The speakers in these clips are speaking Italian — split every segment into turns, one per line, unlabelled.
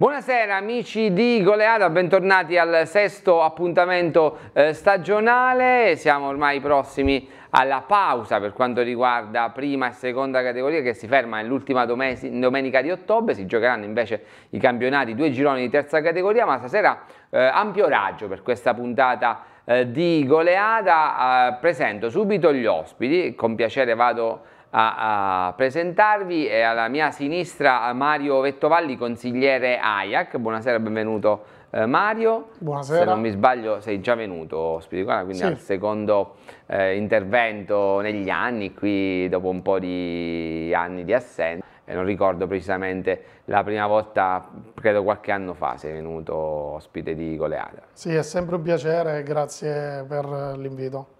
Buonasera amici di Goleada, bentornati al sesto appuntamento eh, stagionale, siamo ormai prossimi alla pausa per quanto riguarda prima e seconda categoria che si ferma nell'ultima domenica di ottobre, si giocheranno invece i campionati due gironi di terza categoria, ma stasera eh, ampio raggio per questa puntata eh, di Goleada, eh, presento subito gli ospiti, con piacere vado a a, a presentarvi e alla mia sinistra Mario Vettovalli, consigliere AIAC. Buonasera, benvenuto eh, Mario. Buonasera. Se non mi sbaglio sei già venuto Spirituale, quindi sì. al secondo eh, intervento negli anni, qui dopo un po' di anni di assenza. non ricordo precisamente la prima volta, credo qualche anno fa, sei venuto ospite di Goleada.
Sì, è sempre un piacere, grazie per l'invito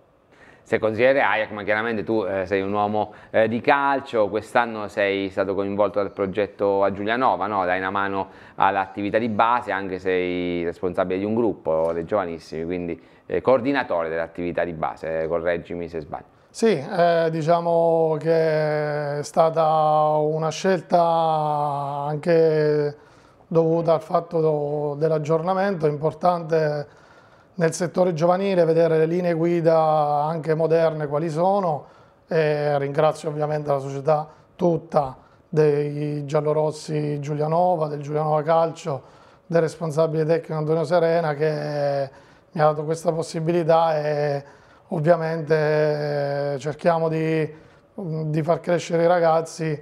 se consigliere AIAC, ma chiaramente tu eh, sei un uomo eh, di calcio, quest'anno sei stato coinvolto dal progetto a Giulianova, no? dai una mano all'attività di base, anche sei responsabile di un gruppo dei giovanissimi, quindi eh, coordinatore dell'attività di base, eh, correggimi se sbaglio.
Sì, eh, diciamo che è stata una scelta anche dovuta al fatto dell'aggiornamento importante nel settore giovanile, vedere le linee guida anche moderne quali sono e ringrazio ovviamente la società tutta dei giallorossi Giulianova, del Giulianova Calcio, del responsabile tecnico Antonio Serena che mi ha dato questa possibilità e ovviamente eh, cerchiamo di, mm, di far crescere i ragazzi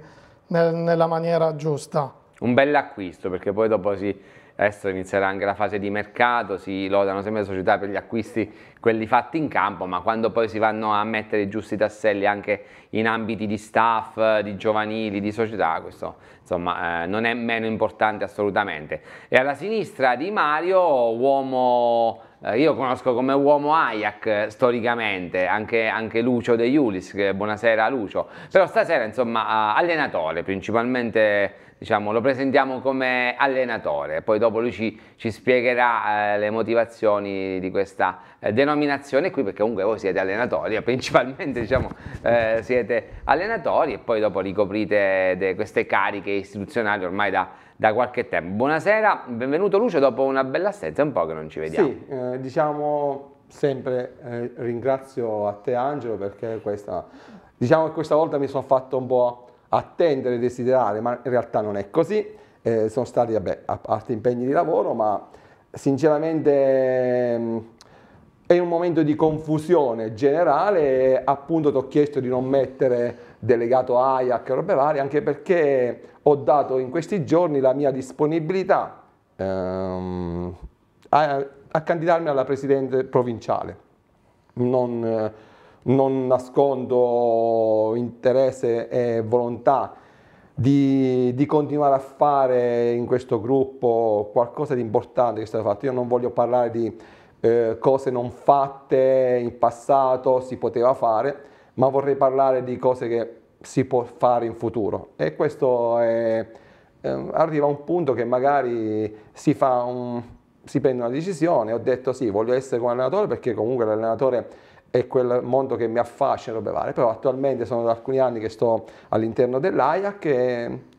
nel, nella maniera giusta.
Un bell'acquisto perché poi dopo si adesso inizierà anche la fase di mercato, si lodano sempre le società per gli acquisti, quelli fatti in campo, ma quando poi si vanno a mettere i giusti tasselli anche in ambiti di staff, di giovanili, di società, questo insomma eh, non è meno importante assolutamente. E alla sinistra di Mario, uomo eh, io conosco come uomo Ajax eh, storicamente, anche, anche, Lucio De Iulis, buonasera Lucio, però stasera insomma eh, allenatore principalmente diciamo, lo presentiamo come allenatore, poi dopo lui ci, ci spiegherà eh, le motivazioni di questa eh, denominazione qui, perché comunque voi siete allenatori, principalmente diciamo, eh, siete allenatori e poi dopo ricoprite de, queste cariche istituzionali ormai da, da, qualche tempo. Buonasera, benvenuto Lucio, dopo una bella assenza, è un po' che non ci vediamo. Sì,
eh, diciamo sempre eh, ringrazio a te Angelo perché questa, diciamo che questa volta mi sono fatto un po' attendere e desiderare, ma in realtà non è così. Eh, sono stati, vabbè, a parte impegni di lavoro, ma sinceramente mm, è un momento di confusione generale appunto ti ho chiesto di non mettere delegato AIAC e robe varie anche perché ho dato in questi giorni la mia disponibilità ehm, a, a, candidarmi alla presidente provinciale. Non, eh, non nascondo interesse e volontà di, di, continuare a fare in questo gruppo qualcosa di importante che è stato fatto. Io non voglio parlare di eh, cose non fatte in passato, si poteva fare, ma vorrei parlare di cose che si può fare in futuro. E questo è, eh, arriva a un punto che magari si, un, si prende una decisione, ho detto sì, voglio essere come allenatore perché comunque l'allenatore è quel mondo che mi affascina e robe però attualmente sono da alcuni anni che sto all'interno dell'AIAC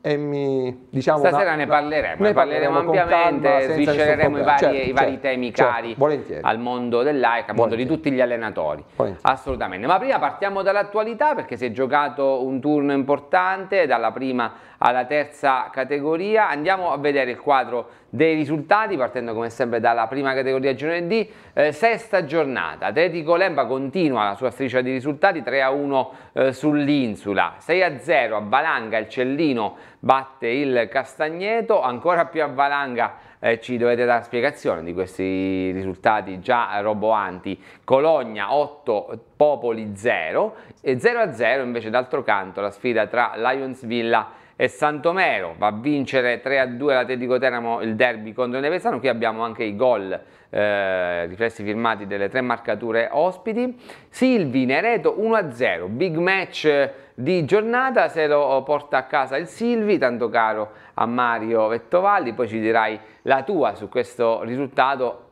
e e mi diciamo stasera una, ne parleremo, ne parleremo, ampiamente, sviscereremo i, certo, i vari, certo, temi certo,
cari certo, al mondo dell'AIC, al mondo di tutti gli allenatori. Volentieri. Assolutamente. Ma prima partiamo dall'attualità perché si è giocato un turno importante dalla prima alla terza categoria. Andiamo a vedere il quadro dei risultati partendo come sempre dalla prima categoria giovedì, eh, sesta giornata. Atletico Lemba continua la sua striscia di risultati 3 a 1 eh, sull'insula, 6 a 0 a Balanga, il Cellino batte il Castagneto, ancora più a valanga eh, ci dovete dare spiegazione di questi risultati già roboanti, Cologna 8, Popoli 0 e 0-0 invece d'altro canto la sfida tra Lions Villa e Santomero, va a vincere 3-2 l'Atletico Teramo il derby contro il Nevesano, qui abbiamo anche i gol eh, riflessi firmati delle tre marcature ospiti. Silvi Nereto 1-0, big match di giornata, se lo porta a casa il Silvi, tanto caro a Mario Vettovalli, poi ci dirai la tua su questo risultato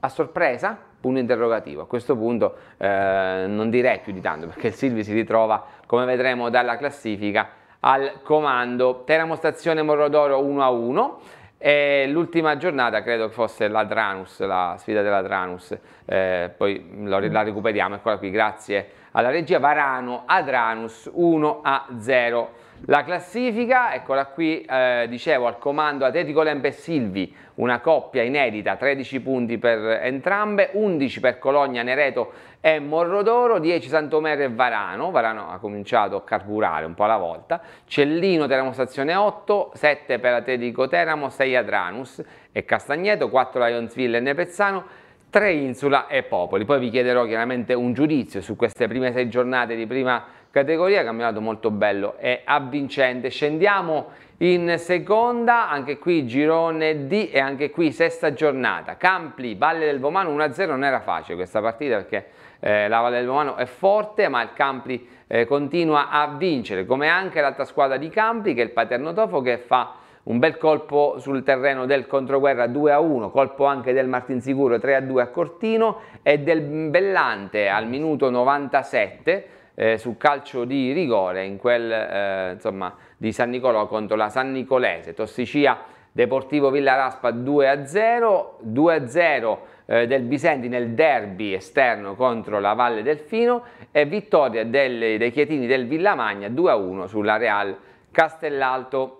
a sorpresa, punto interrogativo. A questo punto eh, non direi più di tanto perché il Silvi si ritrova, come vedremo dalla classifica, al comando. Teramo stazione Morrodoro 1 a 1. E l'ultima giornata credo che fosse la Dranus, la sfida della Dranus, eh, poi la recuperiamo, eccola qui, grazie alla regia Varano, Adranus 1 a 0. La classifica, eccola qui, eh, dicevo al comando Atletico Lemp e Silvi, una coppia inedita, 13 punti per entrambe, 11 per Cologna, Nereto e Morrodoro, 10 Santomero e Varano, Varano ha cominciato a carburare un po' alla volta, Cellino Teramo Stazione 8, 7 per Atletico Teramo, 6 Adranus e Castagneto, 4 Lionsville e Nepezzano, 3 Insula e Popoli. Poi vi chiederò chiaramente un giudizio su queste prime sei giornate di prima categoria, campionato molto bello e avvincente. Scendiamo in seconda, anche qui girone D e anche qui sesta giornata. Campli, Valle del Vomano 1-0, non era facile questa partita perché eh, la Valle del Vomano è forte, ma il Campli eh, continua a vincere, come anche l'altra squadra di Campli che è il Paterno Tofo che fa un bel colpo sul terreno del controguerra 2 a 1, colpo anche del Martinsicuro 3 a 2 a Cortino e del Bellante al minuto 97 eh, sul calcio di rigore in quel eh, insomma, di San Nicolò contro la San Nicolese. Tossicia Deportivo Villa Raspa 2-0, 2-0 eh, del Bisenti nel derby esterno contro la Valle Delfino e vittoria del, dei Chietini del Villamagna 2-1 sulla Real Castellalto.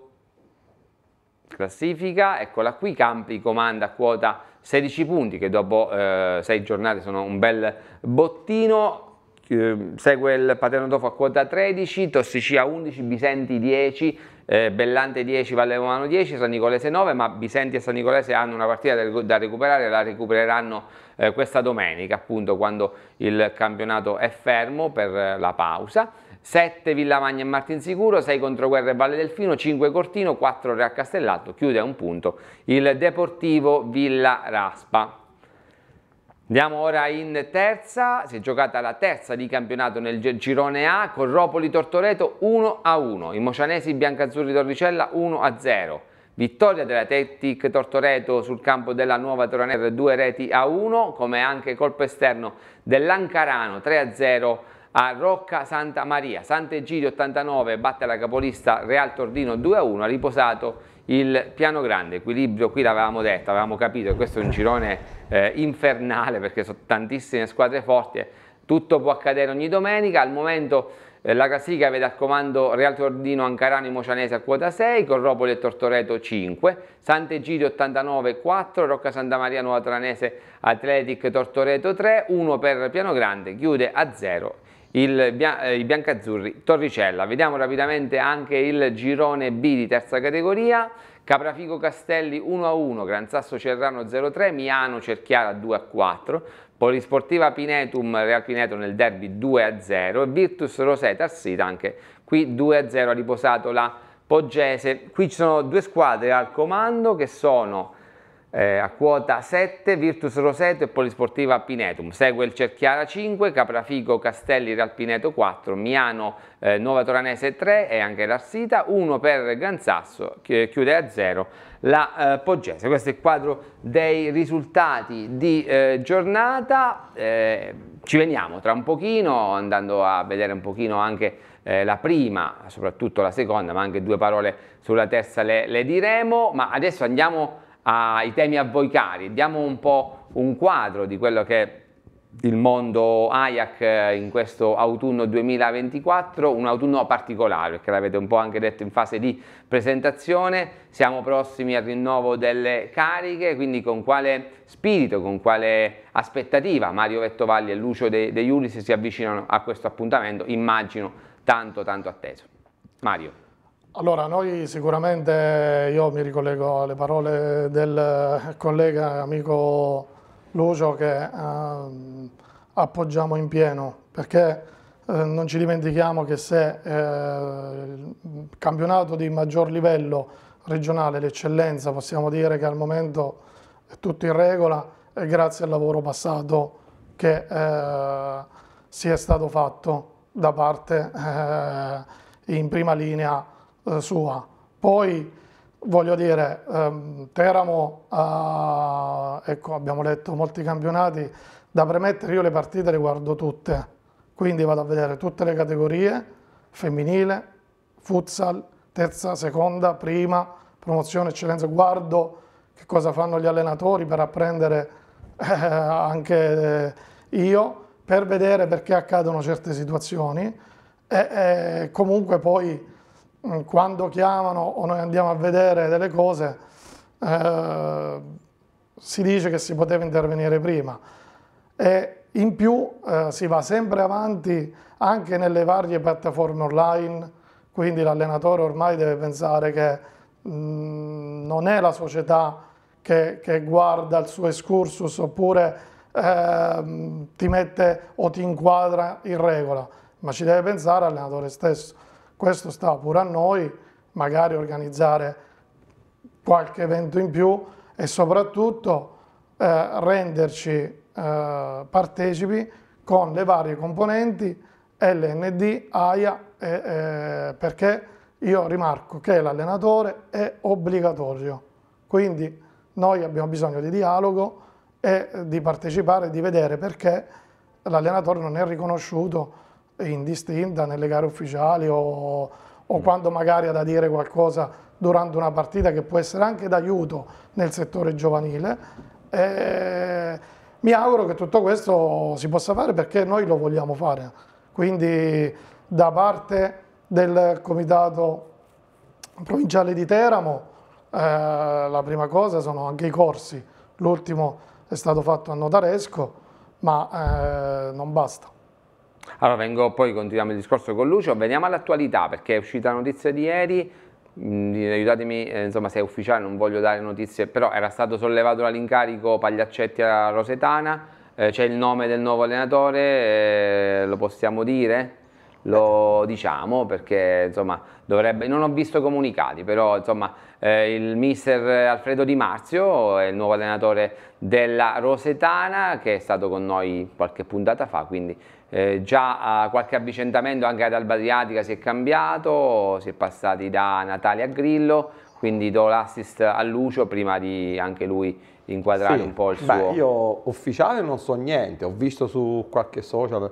Classifica, eccola qui, Campi comanda a quota 16 punti che dopo eh, 6 giornate sono un bel bottino, eh, segue il Paterno Tofu a quota 13, Tossicia 11, Bisenti 10, eh, Bellante 10, Valle Romano 10, San Nicolese 9, ma Bisenti e San Nicolese hanno una partita da recuperare, la recupereranno eh, questa domenica, appunto quando il campionato è fermo per eh, la pausa. 7 Villamagna e Martinsicuro, 6 Controguerra e Valle Delfino, 5 Cortino, 4 Real Castellato, chiude a un punto il Deportivo Villa Raspa. Andiamo ora in terza, si è giocata la terza di campionato nel girone A, con Ropoli Tortoreto 1-1, i Mocianesi Biancazzurri Torricella 1-0. Vittoria della Tetic Tortoreto sul campo della Nuova Toraner 2 reti a 1, come anche colpo esterno dell'Ancarano 3-0 a Rocca Santa Maria. Sant'Egidio 89 batte la capolista Real Tordino 2-1, ha riposato il piano grande, equilibrio, qui l'avevamo detto, avevamo capito che questo è un girone eh, infernale perché sono tantissime squadre forti, eh, tutto può accadere ogni domenica, al momento eh, la classifica vede al comando Real Tordino, Ancarano e Mocianese a quota 6, Corropoli e Tortoreto 5, Sant'Egidio 89 4, Rocca Santa Maria Nuova Tranese Atletic Tortoreto 3, 1 per Piano Grande, chiude a 0 il, eh, i biancazzurri Torricella. Vediamo rapidamente anche il girone B di terza categoria. Caprafico Castelli 1-1, Gran Sasso Cerrano 0-3, Miano Cerchiara 2-4, Polisportiva Pinetum Real Pineto nel derby 2-0 Virtus Rosetta Arsita anche qui 2-0 ha riposato la Poggese. Qui ci sono due squadre al comando che sono eh, a quota 7 Virtus Roseto e Polisportiva Pinetum. Segue il Cerchiara 5, Caprafico Castelli Real Pineto 4, Miano eh, Nuova Toranese 3 e anche l'Arsita, 1 per Gran Sasso, chi chiude a 0 la eh, Poggese. Questo è il quadro dei risultati di eh, giornata, eh, ci veniamo tra un pochino andando a vedere un pochino anche eh, la prima, soprattutto la seconda, ma anche due parole sulla terza le, le diremo, ma adesso andiamo ai temi a voi cari, diamo un po' un quadro di quello che è il mondo Ajax eh, in questo autunno 2024, un autunno particolare, perché l'avete un po' anche detto in fase di presentazione, siamo prossimi al rinnovo delle cariche, quindi con quale spirito, con quale aspettativa Mario Vettovalli e Lucio De, De Iulis si avvicinano a questo appuntamento, immagino tanto tanto atteso. Mario.
Allora, noi sicuramente, io mi ricollego alle parole del collega amico Lucio che eh, appoggiamo in pieno, perché eh, non ci dimentichiamo che se eh, il campionato di maggior livello regionale, l'eccellenza, possiamo dire che al momento è tutto in regola è grazie al lavoro passato che eh, si è stato fatto da parte eh, in prima linea eh, sua. Poi voglio dire, ehm, Teramo, eh, ecco, abbiamo letto molti campionati, da premettere io le partite le guardo tutte, quindi vado a vedere tutte le categorie, femminile, futsal, terza, seconda, prima, promozione, eccellenza, guardo che cosa fanno gli allenatori per apprendere eh, anche eh, io, per vedere perché accadono certe situazioni e, e eh, comunque poi Mm, quando chiamano o noi andiamo a vedere delle cose, eh, si dice che si poteva intervenire prima e in più eh, si va sempre avanti anche nelle varie piattaforme online, quindi l'allenatore ormai deve pensare che mh, mm, non è la società che, che, guarda il suo excursus oppure eh, ti mette o ti inquadra in regola, ma ci deve pensare l'allenatore stesso questo sta pure a noi, magari organizzare qualche evento in più e soprattutto eh, renderci eh, partecipi con le varie componenti LND, AIA, eh, perché io rimarco che l'allenatore è obbligatorio, quindi noi abbiamo bisogno di dialogo e di partecipare, di vedere perché l'allenatore non è riconosciuto indistinta nelle gare ufficiali o, o mm. quando magari ha da dire qualcosa durante una partita che può essere anche d'aiuto nel settore giovanile. E mi auguro che tutto questo si possa fare perché noi lo vogliamo fare. Quindi da parte del Comitato Provinciale di Teramo eh, la prima cosa sono anche i corsi, l'ultimo è stato fatto a Notaresco, ma eh, non basta.
Allora vengo, poi continuiamo il discorso con Lucio, veniamo all'attualità perché è uscita la notizia di ieri, mm, aiutatemi, eh, insomma se è ufficiale non voglio dare notizie, però era stato sollevato dall'incarico Pagliaccetti alla Rosetana, eh, c'è il nome del nuovo allenatore, eh, lo possiamo dire? Lo diciamo perché insomma dovrebbe, non ho visto comunicati, però insomma eh, il mister Alfredo Di Marzio è il nuovo allenatore della Rosetana che è stato con noi qualche puntata fa, quindi eh, già qualche avvicendamento anche ad Alba Adriatica si è cambiato, si è passati da Natale a Grillo, quindi do l'assist a Lucio prima di anche lui inquadrare sì, un po' il beh, suo...
Io ufficiale non so niente, ho visto su qualche social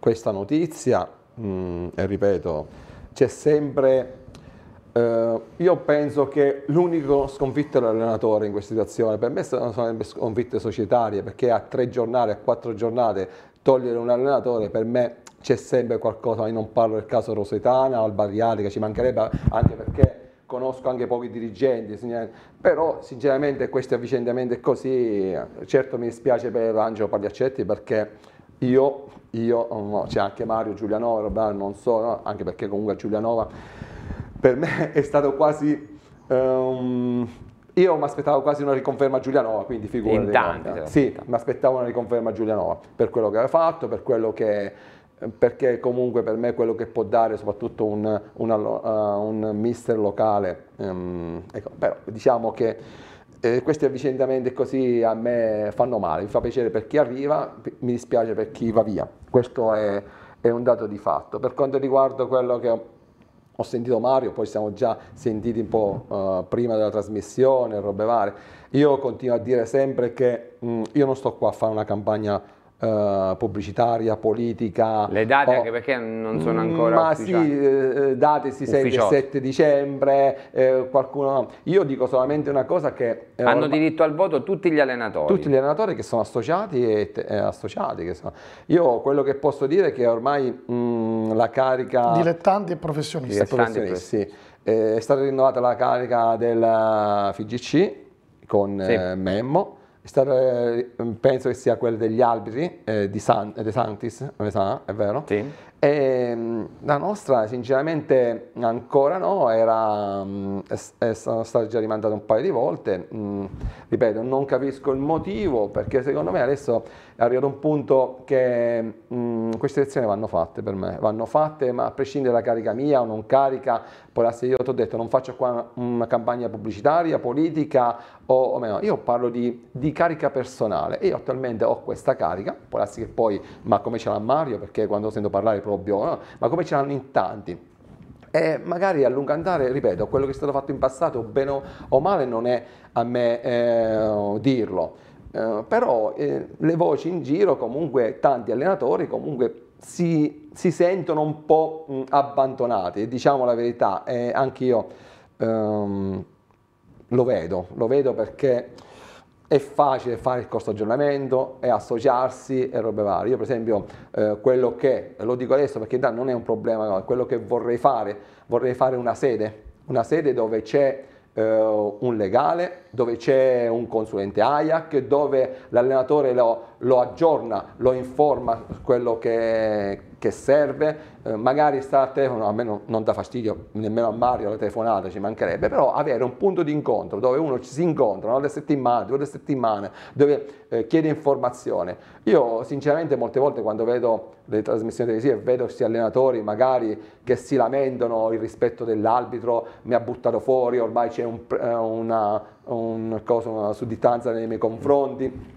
questa notizia mh, mm, e ripeto, c'è sempre... Eh, io penso che l'unico sconfitto dell'allenatore in questa situazione per me sono, sempre sconfitte societarie perché a tre giornate, a quattro giornate togliere un allenatore per me c'è sempre qualcosa, io non parlo del caso Rosetana, Albariale che ci mancherebbe anche perché conosco anche pochi dirigenti, però sinceramente questi avvicendamenti così, certo mi dispiace per Angelo Pagliaccetti perché io, io no, c'è anche Mario Giulianova, non so, no? anche perché comunque Giulianova per me è stato quasi... Um, io mi aspettavo quasi una riconferma a Giulianova, quindi figurati. In tanti. Certo. Sì, mi aspettavo una riconferma a Giulianova per quello che aveva fatto, per quello che perché comunque per me quello che può dare soprattutto un, una, uh, un mister locale, um, ecco, però diciamo che eh, questi avvicendamenti così a me fanno male, mi fa piacere per chi arriva, mi dispiace per chi va via, questo è, è un dato di fatto. Per quanto riguarda quello che ho sentito Mario, poi siamo già sentiti un po' uh, prima della trasmissione, robe varie. Io continuo a dire sempre che mh, mm, io non sto qua a fare una campagna Uh, pubblicitaria, politica. Le date oh, anche perché non sono ancora ma ufficiali. sì, eh, eh, date si sente 7 dicembre, eh, qualcuno... Io dico solamente una cosa che... Eh, Hanno ormai... diritto al voto tutti gli allenatori. Tutti gli allenatori che sono associati e eh, associati. Che sono... Io quello che posso dire è che ormai mh, mm, la carica...
Dilettanti e professionisti. Dilettanti professionisti.
E professionisti. Sì. è stata rinnovata la carica del FIGC con sì. Memmo Stato, eh, mm, penso che sia quella degli alberi eh, di San, eh, De Santis, come sa, è vero? Sì. E, ehm, la nostra, sinceramente, ancora no, era, mm, è, è stata già rimandata un paio di volte. Mm, ripeto, non capisco il motivo, perché secondo me adesso è arrivato un punto che mh, mm, queste lezioni vanno fatte per me, vanno fatte ma a prescindere dalla carica mia o non carica, poi la io ti ho detto non faccio qua una, campagna pubblicitaria, politica o, o, meno, io parlo di, di carica personale e io attualmente ho questa carica, può darsi che poi ma come ce l'ha Mario perché quando sento parlare proprio, no? ma come ce l'hanno in tanti e magari a lungo andare, ripeto, quello che è stato fatto in passato, bene o male, non è a me eh, dirlo. Eh, però eh, le voci in giro comunque tanti allenatori comunque si, si sentono un po' mh, mm, abbandonati diciamo la verità eh, anche io ehm, lo vedo lo vedo perché è facile fare il corso aggiornamento e associarsi e robe varie. Io per esempio eh, quello che, lo dico adesso perché da, non è un problema, no, quello che vorrei fare, vorrei fare una sede, una sede dove c'è eh, un legale, dove c'è un consulente AIAC, dove l'allenatore lo, lo aggiorna, lo informa quello che che serve, eh, magari stare al telefono, a me non, non dà fastidio nemmeno a Mario la telefonata, ci mancherebbe, però avere un punto di incontro dove uno ci si incontra una no? settimane, due settimane, dove eh, chiede informazione. Io sinceramente molte volte quando vedo le trasmissioni televisive vedo questi allenatori magari che si lamentano il rispetto dell'arbitro, mi ha buttato fuori, ormai c'è un, eh, una, un, cosa, una sudditanza nei miei confronti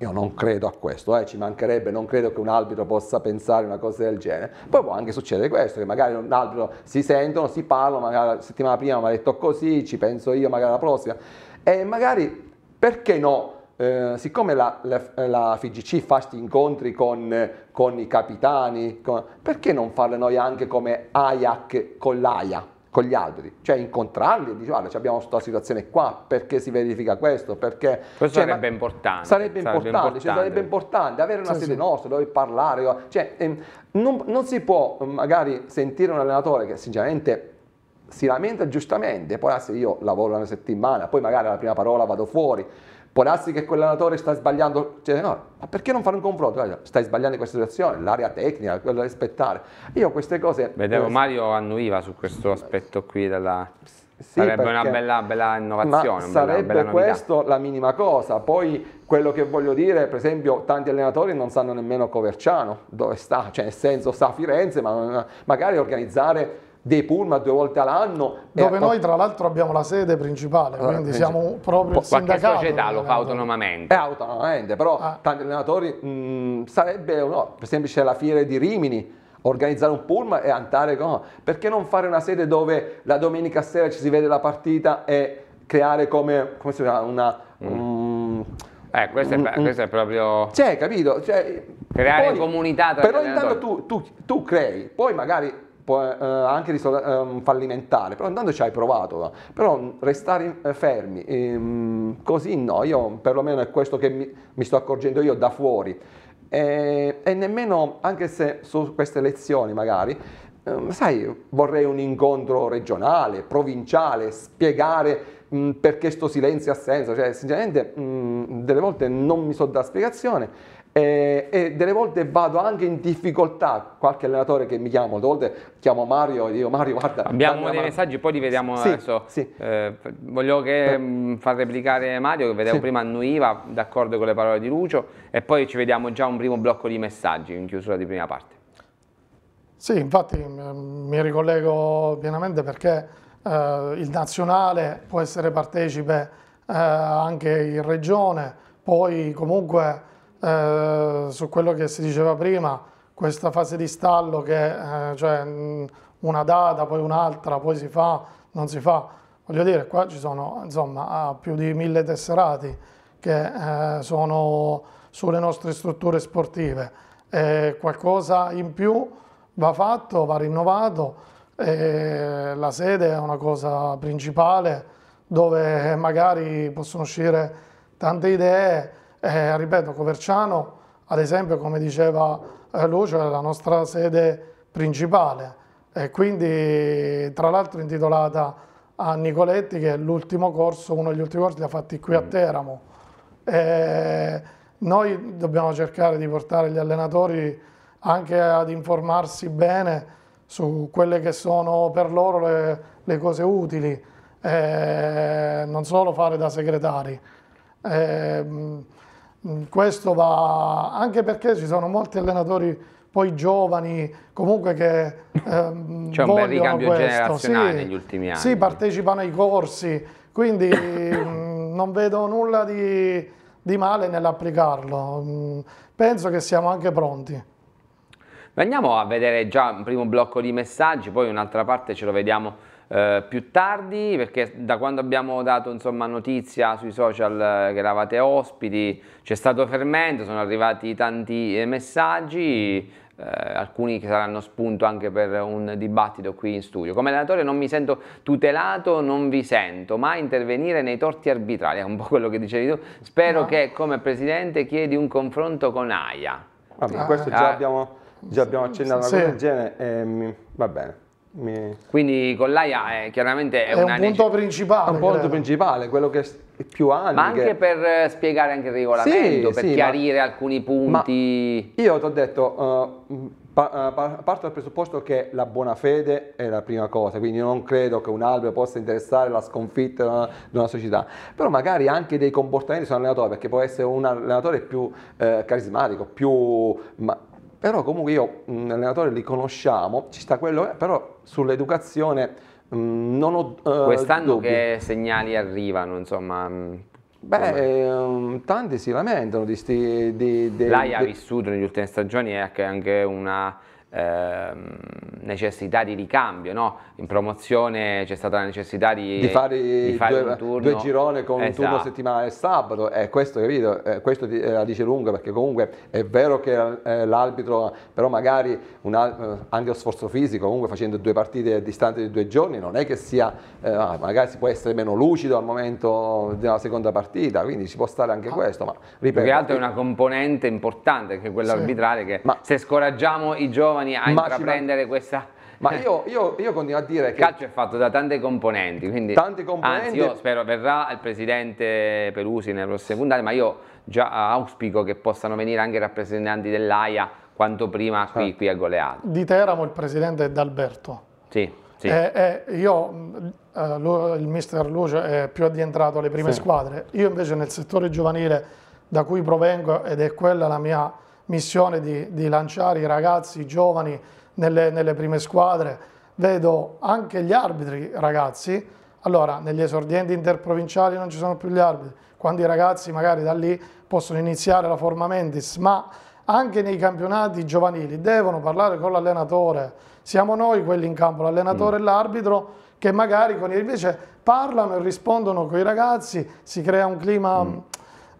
io non credo a questo, eh, ci mancherebbe, non credo che un arbitro possa pensare una cosa del genere. Poi può anche succedere questo, che magari un arbitro si sentono, si parlano, magari la settimana prima mi ha detto così, ci penso io, magari la prossima. E magari, perché no? Eh, siccome la, la, la, FIGC fa questi incontri con, con, i capitani, con, perché non farle noi anche come AIAC con l'AIA? con gli alberi, cioè incontrarli e dire guarda abbiamo questa situazione qua, perché si verifica questo, perché... Questo cioè, sarebbe, importante, sarebbe, sarebbe importante. Cioè, importante. Cioè, sarebbe importante, avere una sì, sede sì. nostra dove parlare, cioè, ehm, non, non si può ehm, magari sentire un allenatore che sinceramente si lamenta giustamente, poi se io lavoro una settimana, poi magari alla prima parola vado fuori, Può darsi che quell'allenatore sta sbagliando, cioè, no, ma perché non fare un confronto? stai sbagliando in questa situazione, l'area tecnica, quello da rispettare. Io queste cose... Vedevo eh,
Mario annuiva su questo aspetto qui della... Sì, sarebbe una bella, bella innovazione. Una sarebbe bella, bella questo
la minima cosa. Poi quello che voglio dire, per esempio, tanti allenatori non sanno nemmeno Coverciano dove sta, cioè nel senso sa Firenze, ma magari organizzare dei pullman due volte
all'anno. Eh, dove noi tra l'altro abbiamo la sede principale, allora, quindi siamo proprio il sindacato. Qualche società lo fa
autonomamente.
È eh, autonomamente,
però ah. tanti allenatori mh, mm, sarebbe, no, per semplice la fiera di Rimini, organizzare un pullman e andare no, perché non fare una sede dove la domenica sera ci si vede la partita e creare come, come si chiama una... Mm. Um, eh, questo, è, mm, questo
è proprio...
Cioè, capito? Cioè, creare poi, comunità tra Però intanto tu, tu, tu crei, poi magari può, eh, anche risol- ehm, fallimentare, però intanto ci hai provato. Però mm, restare eh, fermi, ehm, così no, io perlomeno è questo che mi, mi sto accorgendo io da fuori. E, e, nemmeno, anche se su queste lezioni magari, ehm, sai, vorrei un incontro regionale, provinciale, spiegare mh, mm, perché sto silenzio ha senso, cioè sinceramente mh, mm, delle volte non mi so dare spiegazione e, eh, e, delle volte vado anche in difficoltà, qualche allenatore che mi chiama, delle volte chiamo Mario e dico Mario guarda... Abbiamo dei messaggi,
poi li vediamo sì, adesso. Sì. Eh, voglio che, mh, mm, far replicare Mario, che vedevo sì. prima annuiva, d'accordo con le parole di Lucio, e poi ci vediamo già un primo blocco di messaggi in chiusura di prima parte.
Sì, infatti mm, mi ricollego pienamente perché eh, il nazionale può essere partecipe eh, anche in regione, poi comunque eh, su quello che si diceva prima, questa fase di stallo che eh, cioè, una data, poi un'altra, poi si fa, non si fa. Voglio dire, qua ci sono insomma, più di mille tesserati che eh, sono sulle nostre strutture sportive. Eh, qualcosa in più va fatto, va rinnovato. Eh, la sede è una cosa principale dove magari possono uscire tante idee eh, ripeto, Coverciano, ad esempio, come diceva eh, Lucio, è la nostra sede principale e quindi tra l'altro intitolata a Nicoletti che è l'ultimo corso, uno degli ultimi corsi li ha fatti qui a mm. Teramo. E noi dobbiamo cercare di portare gli allenatori anche ad informarsi bene su quelle che sono per loro le, le cose utili, e eh, non solo fare da segretari. E, ehm, Mm, questo va anche perché ci sono molti allenatori poi giovani comunque che ehm, c'è un bel ricambio questo. generazionale sì, negli ultimi anni sì partecipano ai corsi quindi mm, non vedo nulla di, di male nell'applicarlo mm, penso che siamo anche pronti
Andiamo a vedere già un primo blocco di messaggi, poi un'altra parte ce lo vediamo eh, più tardi, perché da quando abbiamo dato insomma, notizia sui social eh, che eravate ospiti, c'è stato fermento, sono arrivati tanti eh, messaggi, eh, alcuni che saranno spunto anche per un dibattito qui in studio. Come allenatore non mi sento tutelato, non vi sento, mai intervenire nei torti arbitrali, è un po' quello che dicevi tu. Spero no. che come presidente chiedi un confronto con AIA. Vabbè, questo già ah,
abbiamo già abbiamo accennato sì. una cosa del genere e ehm, mi, va bene. Mi... Quindi
l'AIA è chiaramente è, è un punto neg...
principale. È un punto credo. principale, quello che è più anni. Ma anche che...
per eh, spiegare anche il regolamento, sì, per sì, chiarire
ma... alcuni punti. Ma io ti ho detto, uh, pa- eh, pa- parto dal presupposto che la buona fede è la prima cosa, quindi non credo che un albero possa interessare la sconfitta di una, di una società, però magari anche dei comportamenti su un perché può essere un allenatore più eh, carismatico, più... Ma- però comunque io, un mm, allenatore li conosciamo, ci sta quello, eh, però sull'educazione mh, mm, non ho eh, Quest'anno dubbi. che
segnali arrivano, insomma, mm,
Beh, ehm, tanti si lamentano di sti... Di, ha vissuto negli ultimi
stagioni anche una Ehm, necessità di ricambio, no? in promozione c'è stata la necessità di, di fare, di fare due, turno, due, girone con esatto. un turno esatto.
settimana e sabato, eh, questo, Eh, questo eh, la dice lunga perché comunque è vero che eh, l'arbitro, però magari un, eh, anche lo sforzo fisico, comunque facendo due partite a distanza di due giorni, non è che sia, eh, ah, magari si può essere meno lucido al momento della seconda partita, quindi ci può stare anche ah. questo, ma ripeto. Più che altro è una componente importante che è quella sì. arbitrale che ma, se
scoraggiamo i giovani decisioni a ma intraprendere questa... Ma io,
io, io, continuo a
dire che... Il calcio è fatto da tante componenti, quindi... Tante componenti... Anzi, io spero verrà il presidente Pelusi nelle prossime puntate, ma io già auspico che possano venire anche i rappresentanti dell'AIA quanto prima qui, certo. qui a Goleado.
Di Teramo il presidente è D'Alberto. Sì. sì. Eh, eh, io, eh, lo, il mister Luce, è più addentrato alle prime sì. squadre, io invece nel settore giovanile da cui provengo ed è quella la mia missione di, di lanciare i ragazzi i giovani nelle, nelle prime squadre, vedo anche gli arbitri ragazzi, allora negli esordienti interprovinciali non ci sono più gli arbitri, quando i ragazzi magari da lì possono iniziare la forma mentis, ma anche nei campionati giovanili devono parlare con l'allenatore, siamo noi quelli in campo, l'allenatore mm. e l'arbitro, che magari con, invece parlano e rispondono con i ragazzi, si crea un clima... Mm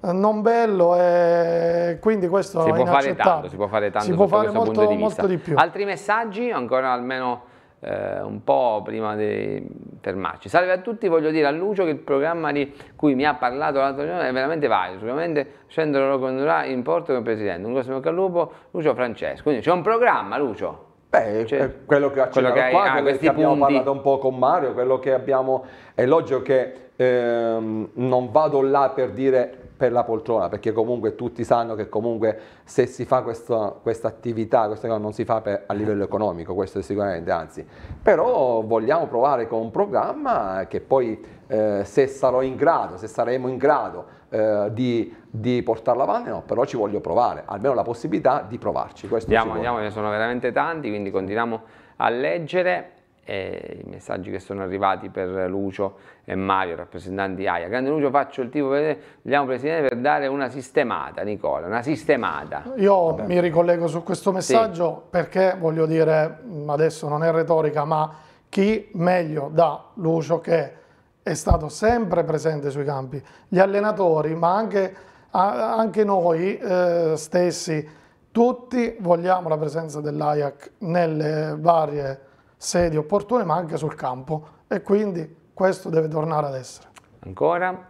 eh, non bello e eh, quindi questo si è può fare tanto, si può fare tanto si può fare molto, di molto di più
altri messaggi ancora almeno eh, un po' prima di fermarci salve a tutti voglio dire a Lucio che il programma di cui mi ha parlato l'altro giorno è veramente valido sicuramente Scendolo lo condurrà in porto con il presidente un grosso bocca al lupo Lucio Francesco quindi c'è
un programma Lucio Beh, cioè, quello che, quello che hai, qua, ah, quello che abbiamo punti. parlato un po' con Mario, quello che abbiamo, è logico che ehm, non vado là per dire per la poltrona, perché comunque tutti sanno che comunque se si fa questa, attività, questa cosa non si fa per, a livello economico, questo è sicuramente, anzi, però vogliamo provare con un programma che poi eh, se sarò in grado, se saremo in grado eh, di, di, portarlo avanti, no, però ci voglio provare, almeno la possibilità di provarci. andiamo, andiamo,
ne sono veramente tanti, quindi continuiamo a leggere e i messaggi che sono arrivati per Lucio e Mario, rappresentanti AIA. Grande Lucio, faccio il tipo per, Presidente per dare una sistemata, Nicola, una sistemata.
Io Vabbè. mi ricollego su questo messaggio sì. perché voglio dire, adesso non è retorica, ma chi meglio da Lucio che è stato sempre presente sui campi, gli allenatori, ma anche, anche noi eh, stessi, tutti vogliamo la presenza dell'AIAC nelle varie sedi opportune ma anche sul campo e quindi questo deve tornare ad essere.
Ancora.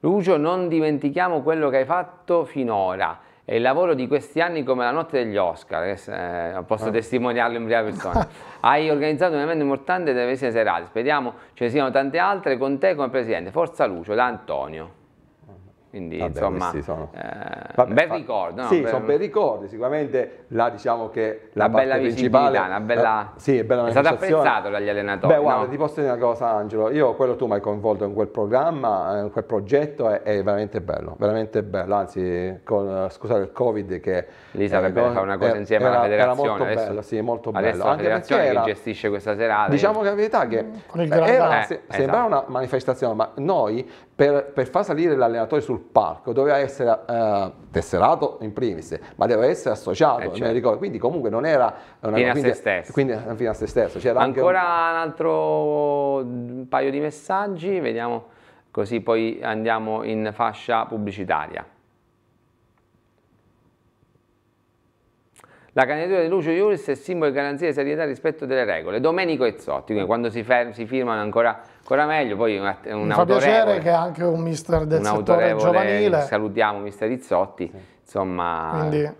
Lucio, non dimentichiamo
quello che hai fatto finora e il lavoro di questi anni come la notte degli Oscar, eh, eh posso eh. testimoniarlo in prima persona. Hai organizzato un evento importante delle versioni serali, speriamo ce ne siano tante altre con te come presidente. Forza Lucio, da Antonio. Quindi Vabbè, insomma, sono...
Eh, Vabbè, bel ricordo. No? Sì, per... sono bei ricordi, sicuramente la diciamo che la, la bella principale... Una bella... sì, è bella È stato apprezzato
dagli allenatori. Beh guarda, no? ti
posso dire una cosa Angelo, io quello tu mi hai coinvolto in quel programma, in quel progetto, è, è veramente bello, veramente bello, anzi con, eh, scusate il Covid che... Lì eh, sarebbe eh, fare una cosa insieme era, alla federazione. Era molto adesso, bello, sì, molto bello. anche la federazione era, che
gestisce questa serata. Diciamo
che la verità che... Con il era, eh, sembrava esatto. una manifestazione, ma noi per, per, far salire l'allenatore sul palco doveva essere eh, tesserato in primis, ma doveva essere associato, eh certo. ricordo. quindi comunque non era una fine quindi, a se stesso. Quindi eh, fine a se stesso. C'era Ancora
un... un altro mm, paio di messaggi, vediamo così poi andiamo in fascia pubblicitaria. La candidatura di Lucio Iuris è simbolo di garanzia di serietà rispetto delle regole. Domenico Ezzotti, quindi quando si, ferm, si firmano ancora, ancora, meglio, poi un, un Mi fa piacere che
anche un mister del un settore giovanile.
Salutiamo mister Izzotti, sì. insomma... Quindi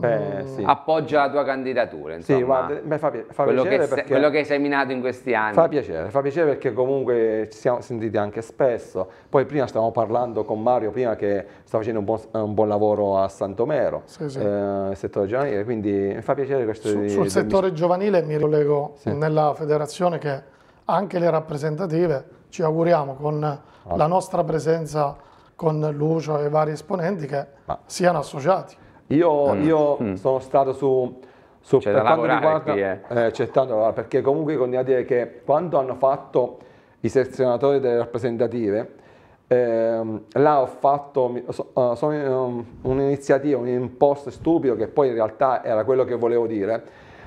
eh, sì. appoggia la tua candidatura. Insomma. Sì, guarda,
beh, fa, fa quello, che, perché, quello
che hai seminato in questi anni. Fa
piacere, fa piacere perché comunque ci siamo sentiti anche spesso. Poi prima stavamo parlando con Mario, prima che sta facendo un buon, un buon lavoro a Santomero, sì, sì. Eh, settore giovanile, quindi mi fa piacere questo. Su, di, sul settore di...
giovanile mi ricollego sì. nella federazione che anche le rappresentative ci auguriamo con allora. Ah. la nostra presenza con Lucio e vari esponenti che Ma. siano associati. Io, mm. io mm. sono stato su...
su c'è per da quanto riguarda, qui, eh. eh c'è tanto perché comunque conviene dire che quando hanno fatto i selezionatori delle rappresentative, eh, là ho fatto so, eh, so, um, un'iniziativa, un impost stupido che poi in realtà era quello che volevo dire,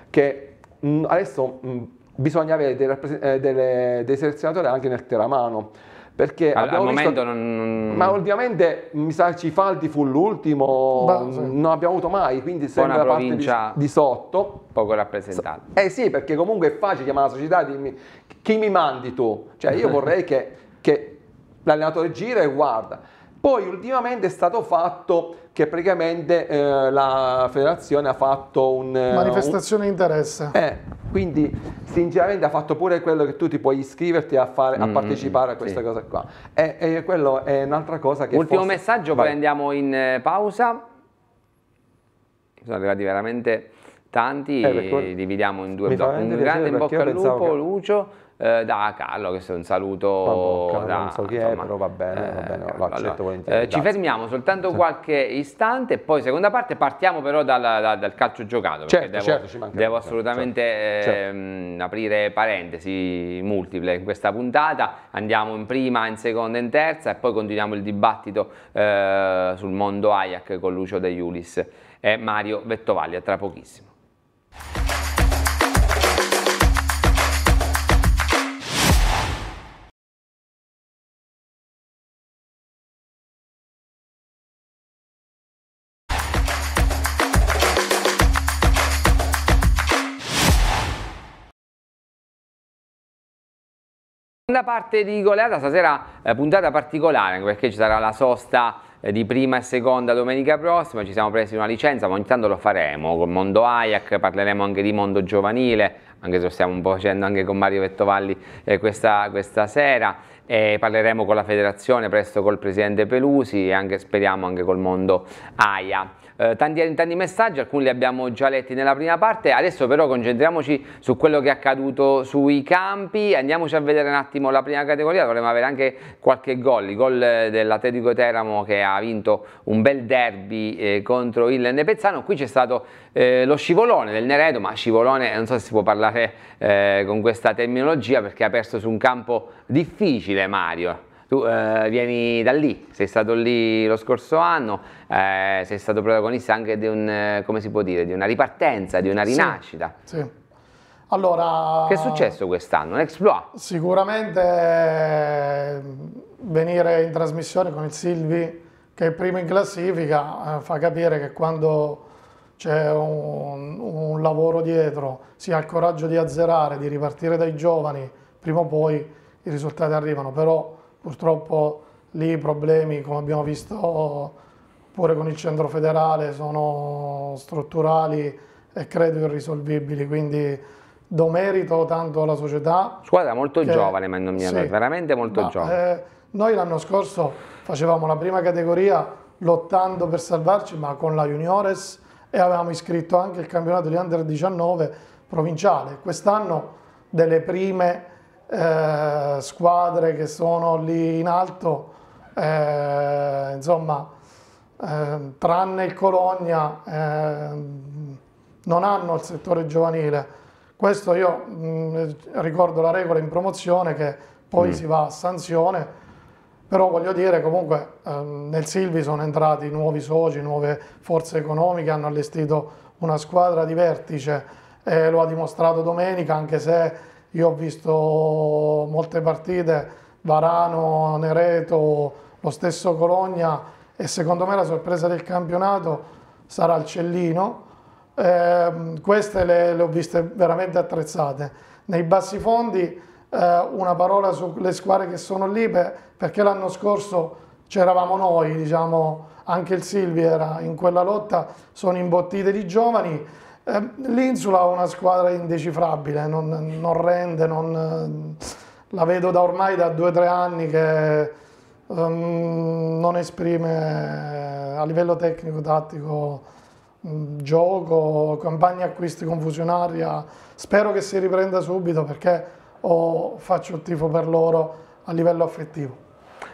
che mh, mm, adesso mh, mm, bisogna avere dei, eh, delle, dei selezionatori anche nel teramano perché al, al momento non... Ma ovviamente mi sa Cifaldi fu l'ultimo, bah, mm, sì. non abbiamo avuto mai, quindi sembra la parte di, di, sotto. Poco rappresentata. Eh sì, perché comunque è facile chiamare la società, dimmi, chi mi mandi tu? Cioè io vorrei che, che l'allenatore gira e guarda. Poi ultimamente è stato fatto che praticamente eh, la federazione ha fatto un... Eh, Manifestazione
di interesse.
Eh, quindi sinceramente ha fatto pure quello che tu ti puoi iscriverti a, fare, a mm, partecipare a mm, mm, questa sì. cosa qua. E, e, quello è un'altra cosa che... Ultimo fosse... messaggio, Vai. poi
andiamo in eh, pausa. Sono arrivati veramente tanti, eh, dividiamo in due blocchi. Un grande in bocca al lupo, che... Lucio eh, da Carlo, che
è un saluto Carlo, da, non so chi è, però va bene, eh, va bene eh, lo accetto allora, volentieri. Eh, ci
fermiamo soltanto qualche istante e poi seconda parte partiamo però dal, dal, dal calcio giocato, perché certo, devo, certo, devo certo, assolutamente certo. certo, ehm, aprire parentesi multiple in questa puntata, andiamo in prima, in seconda, in terza e poi continuiamo il dibattito eh, sul mondo Ajax con Lucio De Iulis e Mario Vettovaglia tra pochissimo. Seconda parte di goleata stasera eh, puntata particolare perché ci sarà la sosta eh, di prima e seconda domenica prossima, ci siamo presi una licenza ma ogni tanto lo faremo con Mondo Ajax, parleremo anche di mondo giovanile, anche se lo stiamo un po' facendo anche con Mario Vettovalli eh, questa, questa, sera, parleremo con la federazione, presto col presidente Pelusi e anche, speriamo anche col mondo Ajax. Eh, tanti, tanti, messaggi, alcuni li abbiamo già letti nella prima parte, adesso però concentriamoci su quello che è accaduto sui campi, andiamoci a vedere un attimo la prima categoria, dovremmo avere anche qualche gol, i gol eh, dell'Atletico Teramo che ha vinto un bel derby eh, contro il Nepezzano, qui c'è stato eh, lo scivolone del Neredo, ma scivolone non so se si può parlare eh, con questa terminologia perché ha perso su un campo difficile Mario tu eh, vieni da lì, sei stato lì lo scorso anno, eh, sei stato protagonista anche di, un, eh, dire, di una ripartenza, di una rinascita.
Sì, sì. Allora, che è successo
quest'anno? Un exploit?
Sicuramente eh, venire in trasmissione con il Silvi, che è primo in classifica, eh, fa capire che quando c'è un, un, lavoro dietro, si ha il coraggio di azzerare, di ripartire dai giovani, prima o poi i risultati arrivano, però Purtroppo lì i problemi, come abbiamo visto pure con il centro federale, sono strutturali e credo irrisolvibili, quindi do merito tanto alla società.
Squadra molto che, giovane, Mando Miano, sì, veramente molto ma, eh, giovane.
Eh, noi l'anno scorso facevamo la prima categoria lottando per salvarci, ma con la Juniores e avevamo iscritto anche il campionato di Under 19 provinciale. Quest'anno delle prime eh, squadre che sono lì in alto, eh, insomma, eh, tranne il Colonia, ehm, non hanno il settore giovanile. Questo io mh, mm, ricordo la regola in promozione che poi mm. si va a sanzione, però voglio dire comunque ehm, nel Silvi sono entrati nuovi soci, nuove forze economiche, hanno allestito una squadra di vertice, eh, lo ha dimostrato domenica anche se io ho visto molte partite, Varano, Nereto, lo stesso Cologna e secondo me la sorpresa del campionato sarà il Cellino. Eh, queste le, le, ho viste veramente attrezzate. Nei bassi fondi eh, una parola sulle squadre che sono lì per, perché l'anno scorso c'eravamo noi, diciamo, anche il Silvi era in quella lotta, sono imbottite di giovani. Ehm, L'Insula ha una squadra indecifrabile, non, non rende, non, eh, la vedo da ormai da due o tre anni che um, non esprime eh, a livello tecnico-tattico mm, gioco, campagna acquisti confusionaria. Spero che si riprenda subito perché o oh, faccio il tifo per loro a livello affettivo.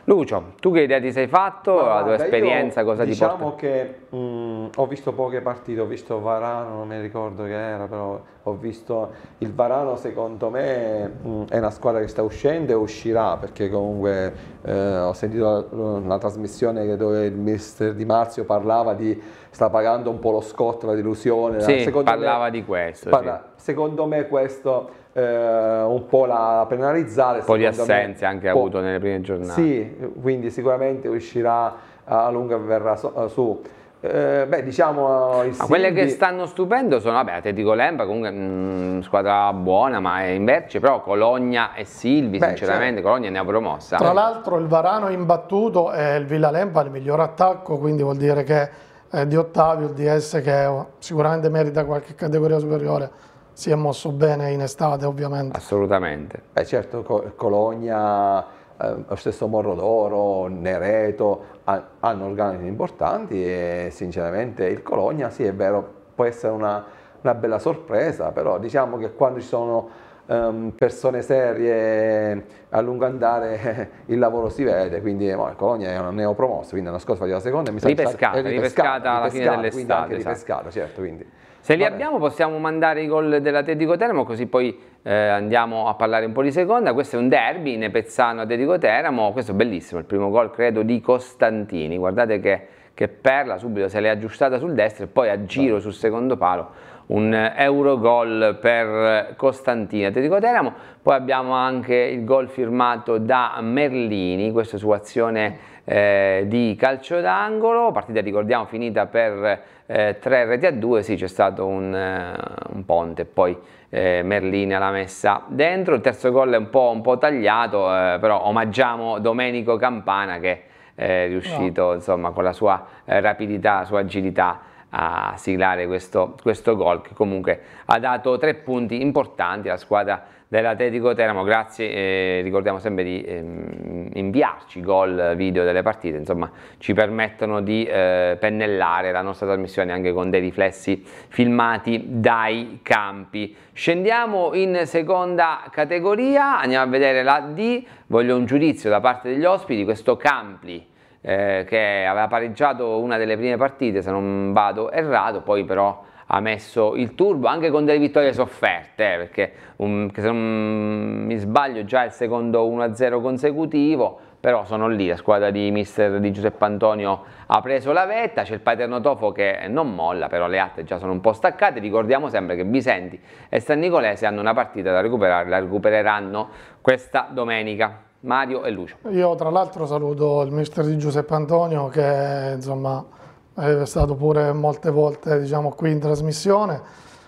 Lucio, tu che idea ti sei fatto? Ma la guarda, tua esperienza cosa diciamo ti porta? Diciamo che mh, mm, ho visto poche partite, ho visto Varano, non mi ricordo che era, però ho visto il Varano secondo me mh, mm, è una squadra che sta uscendo e uscirà perché comunque eh, ho sentito una trasmissione dove il mister Di Marzio parlava di sta pagando un po' lo scotto, la delusione. Sì, la, parlava me,
di questo. Parla,
sì. Secondo me questo eh, un po' la penalizzare. Un po' di assenze anche ha avuto
nelle prime giornate. Sì,
quindi sicuramente uscirà eh, a lungo e verrà so, eh, su. Eh, beh, diciamo eh, il ma quelle che
stanno stupendo sono vabbè, Atletico Lempa, comunque mh, mm, squadra buona, ma è in verce, però Cologna e Silvi, beh, cioè, sinceramente, certo. Cologna ne ha promossa. Tra
l'altro il Varano è imbattuto e il Villa Lempa è il miglior attacco, quindi vuol dire che eh, di Ottavio, il DS che sicuramente merita qualche categoria superiore si è mosso bene in estate ovviamente.
Assolutamente. Beh certo, Cologna, eh, lo stesso Morro d'Oro, Nereto ha, hanno organici importanti e sinceramente il Cologna sì è vero può essere una, una bella sorpresa, però diciamo che quando ci sono ehm, persone serie a lungo andare il lavoro si vede, quindi no, il Cologna è un neopromosso, quindi l'anno scorso faceva la seconda e mi sa ripescata, ripescata, ripescata alla ripescata, fine dell'estate. Esatto. certo, quindi. Se li Vabbè. abbiamo possiamo mandare
i gol dell'Atletico Teramo così poi eh, andiamo a parlare un po' di seconda. Questo è un derby, in Nepezzano-Atletico Teramo, questo è bellissimo, il primo gol credo di Costantini. Guardate che, che perla, subito se l'è aggiustata sul destro e poi a giro sul secondo palo un euro gol per Costantino Atletico Teramo, poi abbiamo anche il gol firmato da Merlini, questo su azione eh, di calcio d'angolo, partita ricordiamo finita per eh, 3 reti a due, sì c'è stato un, eh, un ponte, poi eh, Merlina l'ha messa dentro, il terzo gol è un po', un po tagliato, eh, però omaggiamo Domenico Campana che eh, è riuscito no. insomma, con la sua eh, rapidità, la sua agilità a siglare questo, questo gol che comunque ha dato tre punti importanti alla squadra dell'Atletico Teramo, grazie, eh, ricordiamo sempre di ehm, inviarci gol, video delle partite, insomma ci permettono di eh, pennellare la nostra trasmissione anche con dei riflessi filmati dai campi. Scendiamo in seconda categoria, andiamo a vedere la D, voglio un giudizio da parte degli ospiti, questo Campli. Eh, che aveva pareggiato una delle prime partite se non vado errato, poi però ha messo il turbo anche con delle vittorie sofferte eh, perché um, se non mi sbaglio già il secondo 1-0 consecutivo però sono lì, la squadra di mister di Giuseppe Antonio ha preso la vetta, c'è il Paterno Tofo che non molla, però le altre già sono un po' staccate, ricordiamo sempre che Vicenti e San Nicolese hanno una partita da recuperare, la recupereranno questa domenica. Mario e Lucio.
Io tra l'altro saluto il mister di Giuseppe Antonio che insomma è stato pure molte volte diciamo, qui in trasmissione.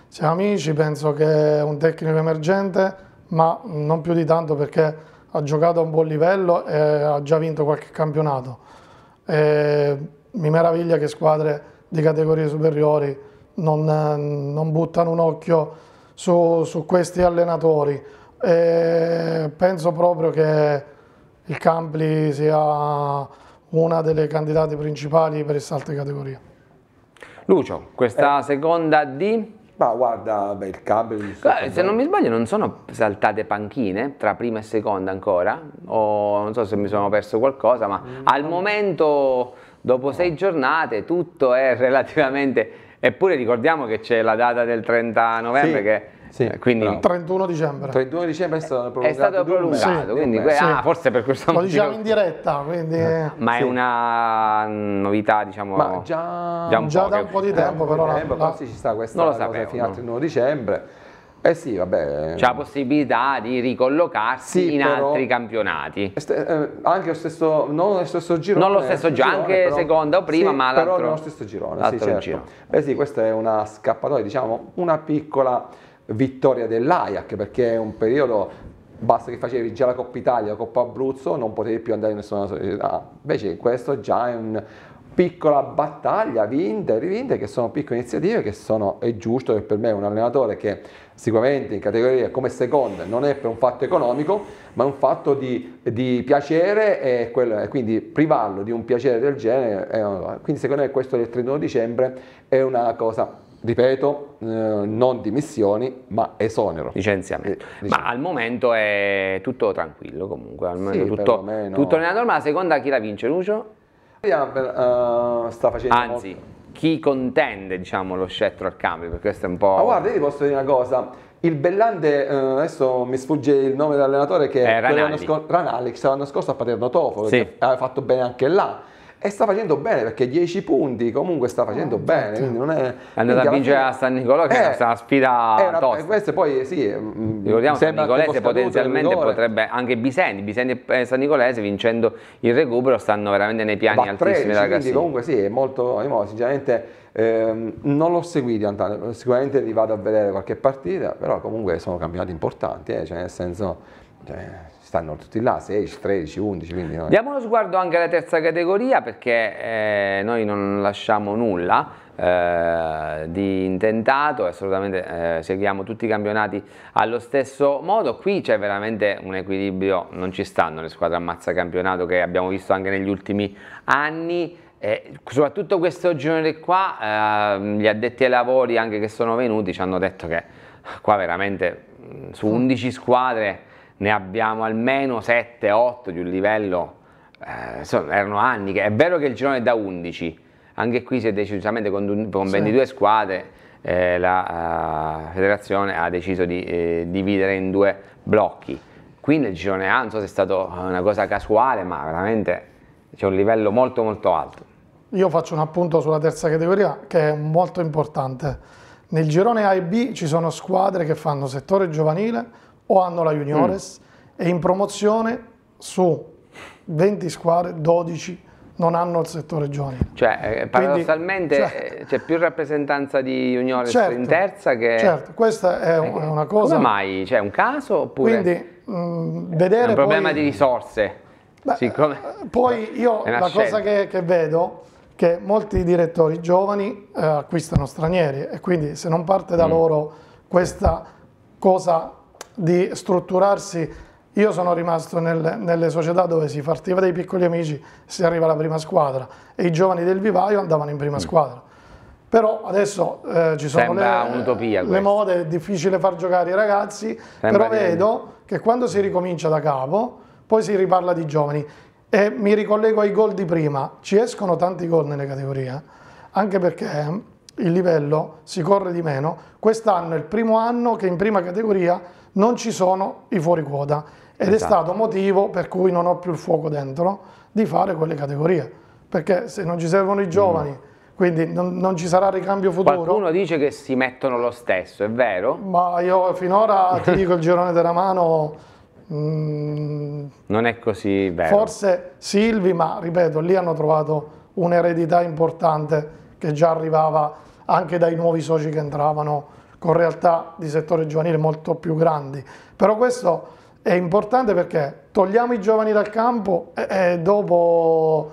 Siamo amici, penso che è un tecnico emergente, ma non più di tanto perché ha giocato a un buon livello e ha già vinto qualche campionato. E mi meraviglia che squadre di categorie superiori non, non buttano un occhio su, su questi allenatori. E penso proprio che il Campli sia una delle candidate principali per queste altre categorie.
Lucio, questa eh. seconda di... Ma guarda, beh, il cambio... Beh, se non mi sbaglio non sono saltate panchine tra prima e seconda ancora, o non so se mi sono perso qualcosa, ma mm. al momento, dopo sei giornate, tutto è relativamente... Eppure ricordiamo che c'è la data del 30 novembre sì. che sì, eh, quindi, no.
31 dicembre.
31
dicembre è stato
prolungato. È stato prolungato, sì, quindi, sì. Ah, forse per questo Lo motivo. Lo diciamo in diretta, quindi... Eh, ma è
una novità, diciamo... Ma
già, già, un già po da un po' di tempo, però... Eh, tempo,
tempo, no.
Forse ci sta questa non lo sapevo, cosa fino al 31 dicembre. Eh sì, vabbè. C'è la
possibilità di ricollocarsi sì, in altri
campionati. Eh, anche lo stesso, non lo stesso girone. Non lo stesso, girone, anche però, seconda o prima, sì, ma l'altro. Però non lo stesso girone, sì, certo. Giro. Beh sì, questa è una scappatoia, diciamo, una piccola vittoria dell'Ajac, perché è un periodo basta che facevi già la Coppa Italia, la Coppa Abruzzo, non potevi più andare in nessuna società. Eh, ah. Invece questo già è una piccola battaglia vinta e rivinta, che sono piccole iniziative che sono, è giusto che per me un allenatore che sicuramente in categoria come seconda non è per un fatto economico, ma è un fatto di, di piacere e, quello, quindi privarlo di un piacere del genere. È, quindi secondo me questo del 31 dicembre è una cosa ripeto, eh, non dimissioni, ma esonero. Licenziamento. Eh, diciamo. Ma al momento è tutto tranquillo comunque,
al sì, tutto, tutto, nella norma. La seconda chi la vince, Lucio? Uh, sta facendo Anzi, molto. chi contende diciamo, lo scettro al cambio, perché questo è un po'... Ma guarda,
io ti posso dire una cosa, il Bellante, eh, adesso mi sfugge il nome dell'allenatore, che è eh, Ranalli. Sco- Ranalli, l'anno scorso a Paterno Tofo, sì. ha fatto bene anche là e sta facendo bene perché 10 punti comunque sta facendo oh, bene certo. quindi non è andata a vincere a San Nicolò che eh, è una eh, sfida era, eh, tosta questo poi sì mm, ricordiamo San Nicolese potenzialmente potrebbe
anche Biseni Biseni e eh, San Nicolese vincendo il recupero stanno veramente nei piani Va altissimi 13, della comunque
sì è molto io, sinceramente eh, non l'ho seguito Antonio sicuramente li vado a vedere qualche partita però comunque sono campionati importanti eh, cioè nel senso cioè, stanno tutti là, 16, 13, 11. Quindi noi... Diamo
uno sguardo anche alla terza categoria perché eh, noi non lasciamo nulla eh, di intentato, assolutamente eh, seguiamo tutti i campionati allo stesso modo, qui c'è veramente un equilibrio, non ci stanno le squadre ammazza campionato che abbiamo visto anche negli ultimi anni, eh, soprattutto questo genere qua, eh, gli addetti ai lavori anche che sono venuti ci hanno detto che qua veramente mm, su 11 squadre ne abbiamo almeno 7-8 di un livello, eh, insomma, erano anni, che, è vero che il girone è da 11, anche qui si è decisamente con, con 22 sì. squadre, eh, la uh, federazione ha deciso di eh, dividere in due blocchi. Qui nel girone A non so se è stata una cosa casuale, ma veramente c'è un livello molto molto alto.
Io faccio un appunto sulla terza categoria che è molto importante. Nel girone A e B ci sono squadre che fanno settore giovanile, o hanno la Juniores mm. e in promozione su 20 squadre 12 non hanno il settore giovanile.
Cioè, eh, paradossalmente certo. c'è più rappresentanza di juniores certo, in terza che... Certo,
questa è, eh, è una cosa... Come
mai? C'è un caso oppure... Quindi,
mh, mm, vedere... È un problema poi... di
risorse. Beh, siccome... Eh,
poi io la scelta. cosa che, che vedo che molti direttori giovani eh, acquistano stranieri e quindi se non parte da mm. loro questa cosa di strutturarsi. Io sono rimasto nel, nelle società dove si partiva dai piccoli amici, si arriva alla prima squadra e i giovani del vivaio andavano in prima mm. squadra. Però adesso eh, ci sono le, le, mode, è difficile far giocare i ragazzi, Sembra però vedo che quando si ricomincia da capo, poi si riparla di giovani. E mi ricollego ai gol di prima, ci escono tanti gol nelle categorie, eh. anche perché eh, il livello si corre di meno. Quest'anno è il primo anno che in prima categoria non ci sono i fuori quota ed esatto. è stato motivo per cui non ho più il fuoco dentro di fare quelle categorie, perché se non ci servono i mm. giovani, mm. quindi non, non, ci sarà ricambio futuro.
Qualcuno dice che si mettono lo stesso, è vero?
Ma io finora ti dico il girone della mano... Mm,
non è così vero.
Forse Silvi, ma ripeto, lì hanno trovato un'eredità importante che già arrivava anche dai nuovi soci che entravano con realtà di settore giovanile molto più grandi. Però questo è importante perché togliamo i giovani dal campo e, e dopo,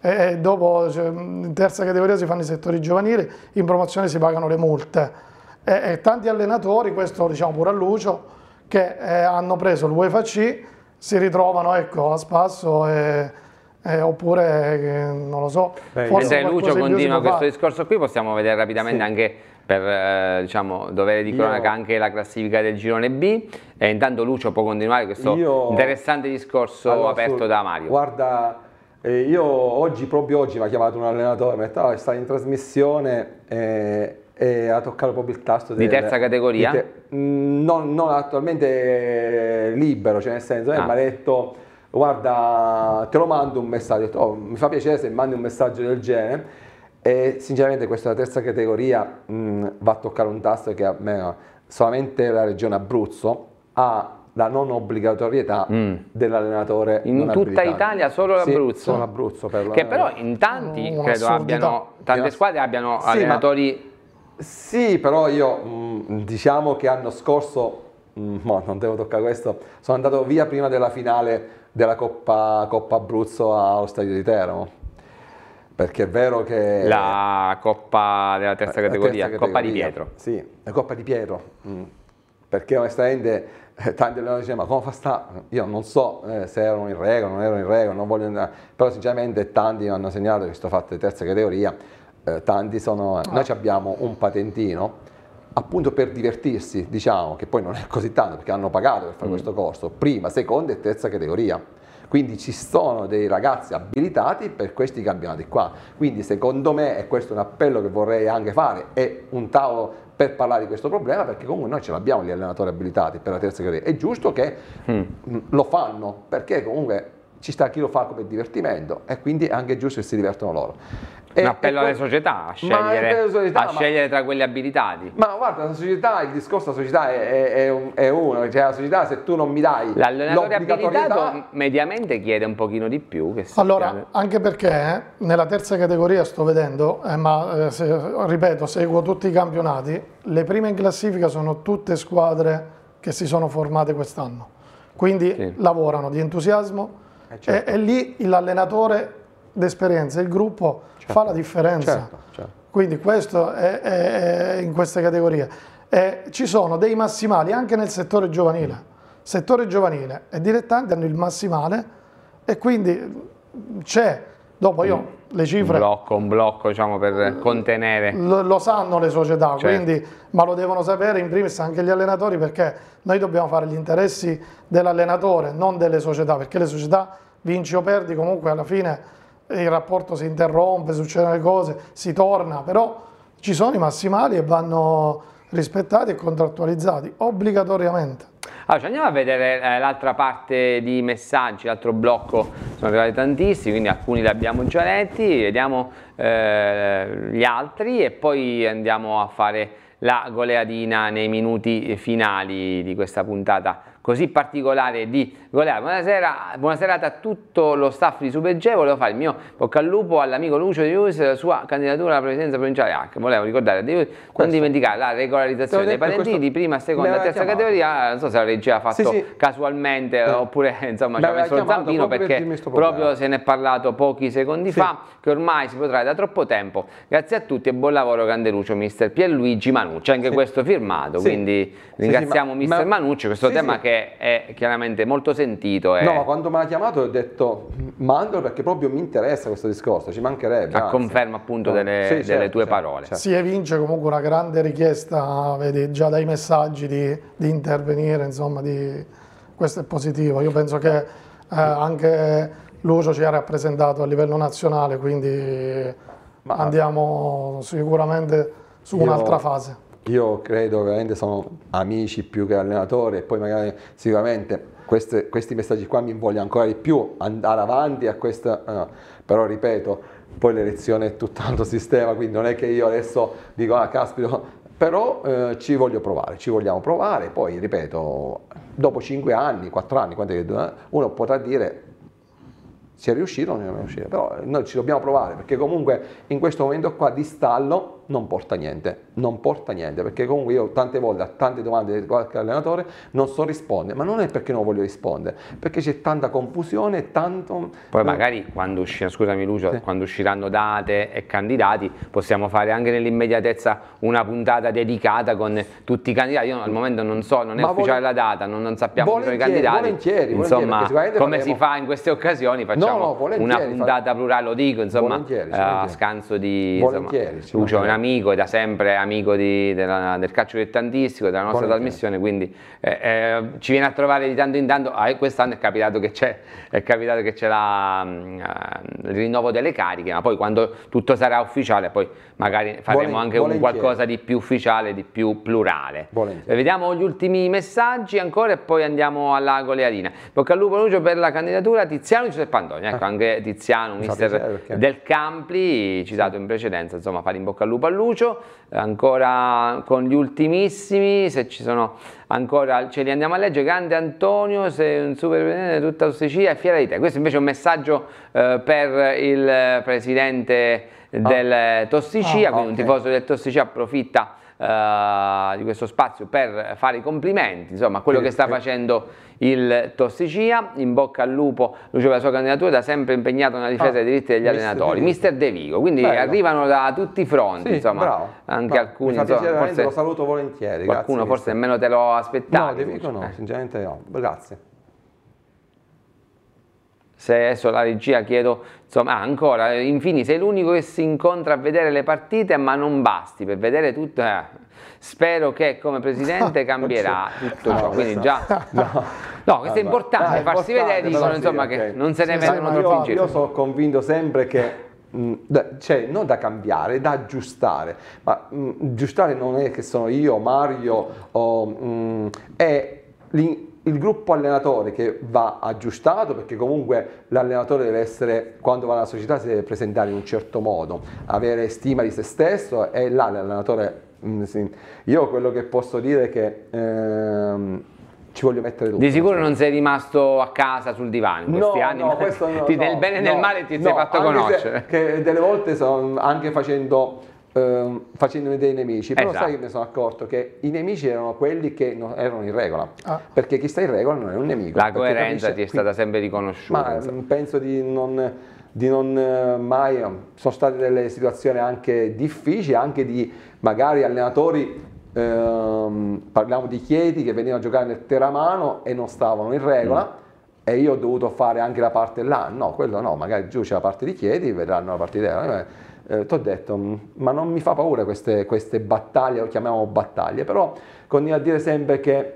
e dopo cioè, in terza categoria si fanno i settori giovanili, in promozione si pagano le multe. E, e tanti allenatori, questo lo diciamo pure a Lucio, che eh, hanno preso l'UEFA C, si ritrovano ecco, a spasso e, eh, oppure eh, non lo so. Beh, forse Lucio continua questo
discorso qui, possiamo vedere rapidamente sì. anche per eh, diciamo, dovere di cronaca Io... anche la classifica del girone B. E intanto Lucio può continuare questo Io... interessante discorso allora, aperto da Mario.
Guarda, eh, io oggi, proprio oggi, mi ha chiamato un allenatore, mi ha detto, ah, sta in trasmissione eh, e ha toccato proprio il tasto del, di terza categoria? Di te, mm, non, non, attualmente eh, libero, cioè nel senso, eh, ah. mi ha detto, guarda, te lo mando un messaggio, detto, oh, mi fa piacere se mandi un messaggio del genere e sinceramente questa terza categoria mh, mm, va a toccare un tasto che a me solamente la regione Abruzzo ha la non obbligatorietà mm. dell'allenatore in tutta Italia solo
l'Abruzzo sì, solo
l'Abruzzo per che però
in tanti no, credo abbiano tante squadre abbiano sì, allenatori
ma, sì però io mh, mm, diciamo che l'anno scorso mh, mm, non devo toccare questo sono andato via prima della finale della Coppa, Coppa Abruzzo allo stadio di Teramo perché è vero che...
La Coppa della terza categoria, terza categoria. Coppa di Pietro.
Sì, la Coppa di Pietro. Mm. Perché onestamente eh, tanti allenatori dicevano, ma come fa sta? Io non so eh, se erano in regola, non erano in regola, non voglio Però sinceramente tanti mi hanno segnalato che sto fatto di terza categoria. Eh, tanti sono... Ah. Noi abbiamo un patentino appunto per divertirsi, diciamo, che poi non è così tanto perché hanno pagato per fare mm. questo corso, prima, seconda e terza categoria quindi ci sono dei ragazzi abilitati per questi campionati qua. Quindi secondo me, e questo è un appello che vorrei anche fare, è un tavolo per parlare di questo problema perché comunque noi ce l'abbiamo gli allenatori abilitati per la terza categoria. È giusto che mm. mm lo fanno perché comunque ci sta chi lo fa come divertimento e quindi è anche giusto che si divertono loro un eh, appello alle società a, scegliere, società, a ma, scegliere,
tra quelli abilitati.
Ma guarda, la società, il discorso della società è, è, è uno, cioè la società se tu non mi dai
l'allenatore abilitato
mediamente chiede un pochino di più. allora, chiede.
anche perché eh, nella terza categoria sto vedendo, eh, ma eh, se, ripeto, seguo tutti i campionati, le prime in classifica sono tutte squadre che si sono formate quest'anno, quindi sì. lavorano di entusiasmo eh certo. e, e lì l'allenatore d'esperienza, il gruppo certo, fa la differenza. Certo, certo. Quindi questo è, è, è in queste categorie. Eh, ci sono dei massimali anche nel settore giovanile. Mm. Settore giovanile e dilettanti hanno il massimale e quindi c'è, dopo io le cifre... Un
blocco, un blocco diciamo, per contenere.
Lo, lo sanno le società, certo. quindi, ma lo devono sapere in primis anche gli allenatori perché noi dobbiamo fare gli interessi dell'allenatore, non delle società, perché le società vinci o perdi comunque alla fine il rapporto si interrompe, succedono le cose, si torna, però ci sono i massimali e vanno rispettati e contrattualizzati obbligatoriamente.
Allora, andiamo a vedere eh, l'altra parte di messaggi, l'altro blocco, sono arrivati tantissimi, quindi alcuni li abbiamo già letti, vediamo eh, gli altri e poi andiamo a fare la goleadina nei minuti finali di questa puntata così particolare di goleare. Buonasera, buonasera a tutto lo staff di Superge, volevo fare il mio bocca al lupo all'amico Lucio De Ius e la sua candidatura alla presidenza provinciale H. Ah, volevo ricordare di non dimenticare la regolarizzazione dei patentini di prima, seconda e terza chiamato. categoria, non so se la regia ha fatto sì, sì. casualmente eh. oppure insomma ci ha messo il zampino perché per proprio se ne è parlato pochi secondi sì. fa che ormai si potrà da troppo tempo. Grazie a tutti e buon lavoro grande Lucio, mister Pierluigi Manucci, anche questo firmato, quindi ringraziamo ma, mister ma, Manucci, questo tema che è chiaramente molto sentito. E... No,
quando me l'ha chiamato ho detto mandalo perché proprio mi interessa questo discorso, ci mancherebbe. A conferma appunto eh, delle, sì, delle certo, tue certo, parole. Certo. Si
evince comunque una grande richiesta, vedi già dai messaggi di, di intervenire, insomma, di... questo è positivo. Io penso che eh, anche Lucio ci ha rappresentato a livello nazionale, quindi Ma... andiamo sicuramente su Io... un'altra fase
io credo veramente sono amici più che allenatori e poi magari sicuramente queste, questi messaggi qua mi vogliono ancora di più andare avanti a questa, no. Eh, però ripeto, poi l'elezione è tutt'altro sistema, quindi non è che io adesso dico ah caspita, però eh, ci voglio provare, ci vogliamo provare, poi ripeto, dopo 5 anni, 4 anni, eh, uno potrà dire si è riuscito o non è riuscito, però noi ci dobbiamo provare perché comunque in questo momento qua di stallo non porta niente, non porta niente, perché comunque io tante volte a tante domande di qualche allenatore non so rispondere, ma non è perché non voglio rispondere, perché c'è tanta confusione, tanto... Poi eh.
magari quando, uscirà, scusami Lucio, sì. quando usciranno date e candidati possiamo fare anche nell'immediatezza una puntata dedicata con tutti i candidati, io al momento non so, non è ma ufficiale la data, non, non sappiamo chi sono i candidati, volentieri, insomma volentieri, come faremo... si fa in queste occasioni facciamo no, no, una puntata fare... plurale, lo dico, insomma, volentieri, eh, a scanso di... Volentieri, insomma, Lucio, amico, da sempre amico di, della, del calcio dilettantistico, della nostra Buon trasmissione, tempo. quindi eh, eh, ci viene a trovare di tanto in tanto, ah, quest'anno è capitato che c'è, la, uh, il rinnovo delle cariche, ma poi quando tutto sarà ufficiale, poi magari faremo Buon, anche un qualcosa di più ufficiale, di più plurale. Eh, vediamo gli ultimi messaggi ancora e poi andiamo alla Golearina. Bocca al lupo Lucio per la candidatura Tiziano Giuseppe Antonio, ecco eh. anche Tiziano, mister so, del Campli, citato in precedenza, insomma fare in bocca al lupo Pallucio, ancora con gli ultimissimi, se ci sono ancora ce li andiamo a leggere, grande Antonio, sei un super presidente eh, tutta la Sicilia, è fiera di te. Questo invece è un messaggio eh, per il presidente ah. del Tossicia, oh, ah, quindi okay. un tifoso del Tossicia approfitta eh, di questo spazio per fare i complimenti, insomma, a quello che sta facendo il Tossicia. In bocca al lupo, Lucio per la sua candidatura, da sempre impegnato nella difesa ah, dei diritti degli mister allenatori. Mister De Vigo, quindi Bello. arrivano da tutti i fronti, sì, insomma, bravo. anche bravo. alcuni. Insomma, forse, lo
saluto volentieri. Qualcuno grazie, forse mister. nemmeno te lo aspettavi. No, De Vigo no, eh. sinceramente no. Grazie
se adesso la regia chiedo, insomma, ah, ancora, Infini sei l'unico che si incontra a vedere le partite, ma non basti per vedere tutto. Eh. Spero che come presidente cambierà tutto ciò, quindi
già...
No, questo è importante, ah, farsi vedere, dicono insomma che non se ne vengono troppi in giro. Io sono
convinto sempre che mm, da, cioè non da cambiare, da aggiustare, ma mh, mm, aggiustare non è che sono io, Mario, o, mh, mm, è il gruppo allenatore che va aggiustato perché comunque l'allenatore deve essere, quando va alla società si deve presentare in un certo modo, avere stima di se stesso e là l'allenatore, mm, sì. io quello che posso dire è che ehm, ci voglio mettere tutto. Di sicuro non
sei rimasto a casa sul divano in questi no, anni, no, questo no, ti, no, nel bene e nel male ti sei fatto conoscere.
Che delle volte sono, anche facendo eh, facendomi dei nemici, però esatto. sai che mi sono accorto che i nemici erano quelli che non, erano in regola, ah. perché chi sta in regola non è un nemico. La coerenza ti è stata sempre riconosciuta. Ma mm, penso di non, di non eh, mai, eh, sono state delle situazioni anche difficili, anche di magari allenatori Um, parliamo di Chieti che venivano a giocare nel Teramano e non stavano in regola mm. e io ho dovuto fare anche la parte là, no, quello no, magari giù c'è la parte di Chieti, vedranno la partita eh eh, ti ho detto, mm, ma non mi fa paura queste, queste battaglie, lo chiamiamo battaglie, però continua a dire sempre che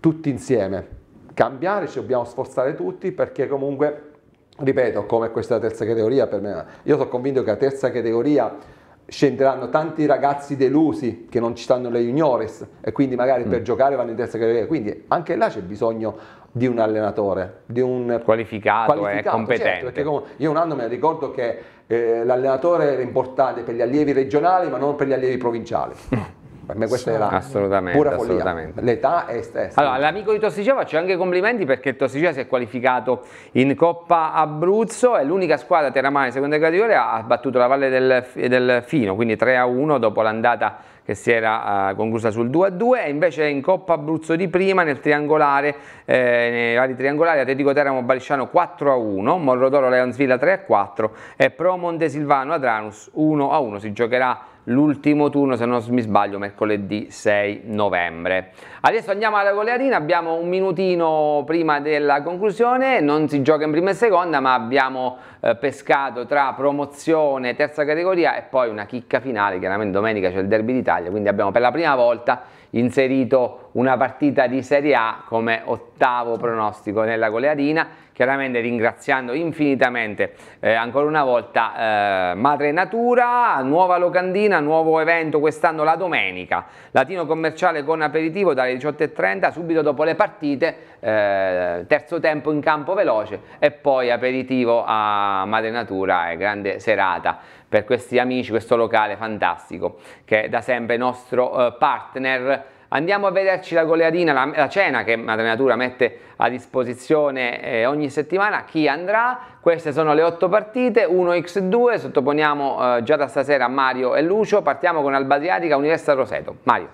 tutti insieme cambiare, ci dobbiamo sforzare tutti perché comunque, ripeto, come questa terza categoria per me, io sono convinto che la terza categoria scenderanno tanti ragazzi delusi che non ci stanno le juniores e quindi magari mm. per giocare vanno in terza categoria, quindi anche là c'è bisogno di un allenatore, di un qualificato, eh, qualificato eh, competente. Certo, perché io un anno me ricordo che eh, l'allenatore era importante per gli allievi regionali ma non per gli allievi provinciali. Per me questa è la assolutamente, pura follia. L'età è stessa.
Allora, l'amico di Tosticea faccio anche complimenti perché Tosticea si è qualificato in Coppa Abruzzo, è l'unica squadra teramana seconda categoria, ha battuto la Valle del, del Fino, quindi 3 a 1 dopo l'andata che si era eh, conclusa sul 2-2 e invece in Coppa Abruzzo di prima nel triangolare, eh, nei vari triangolari Atletico Teramo Balisciano 4-1, Morrodoro Leonsvilla 3-4 e Pro Montesilvano Adranus 1-1, si giocherà l'ultimo turno, se non mi sbaglio, mercoledì 6 novembre. Adesso andiamo alla goleatina, abbiamo un minutino prima della conclusione, non si gioca in prima e seconda, ma abbiamo eh, pescato tra promozione, terza categoria e poi una chicca finale, chiaramente domenica c'è il Derby d'Italia, quindi abbiamo per la prima volta inserito una partita di Serie A come ottavo pronostico nella goleadina, chiaramente ringraziando infinitamente eh, ancora una volta eh, Madre Natura, nuova locandina, nuovo evento quest'anno la domenica, latino commerciale con aperitivo dalle 18.30 subito dopo le partite, eh, terzo tempo in campo veloce e poi aperitivo a Madre Natura e eh, grande serata per questi amici, questo locale fantastico che è da sempre nostro eh, partner. Andiamo a vederci la goleadina, la, la cena che Madre Natura mette a disposizione eh, ogni settimana. Chi andrà? Queste sono le otto partite, 1x2, sottoponiamo eh, già da stasera Mario e Lucio. Partiamo con Alba Adriatica, Università Roseto. Mario.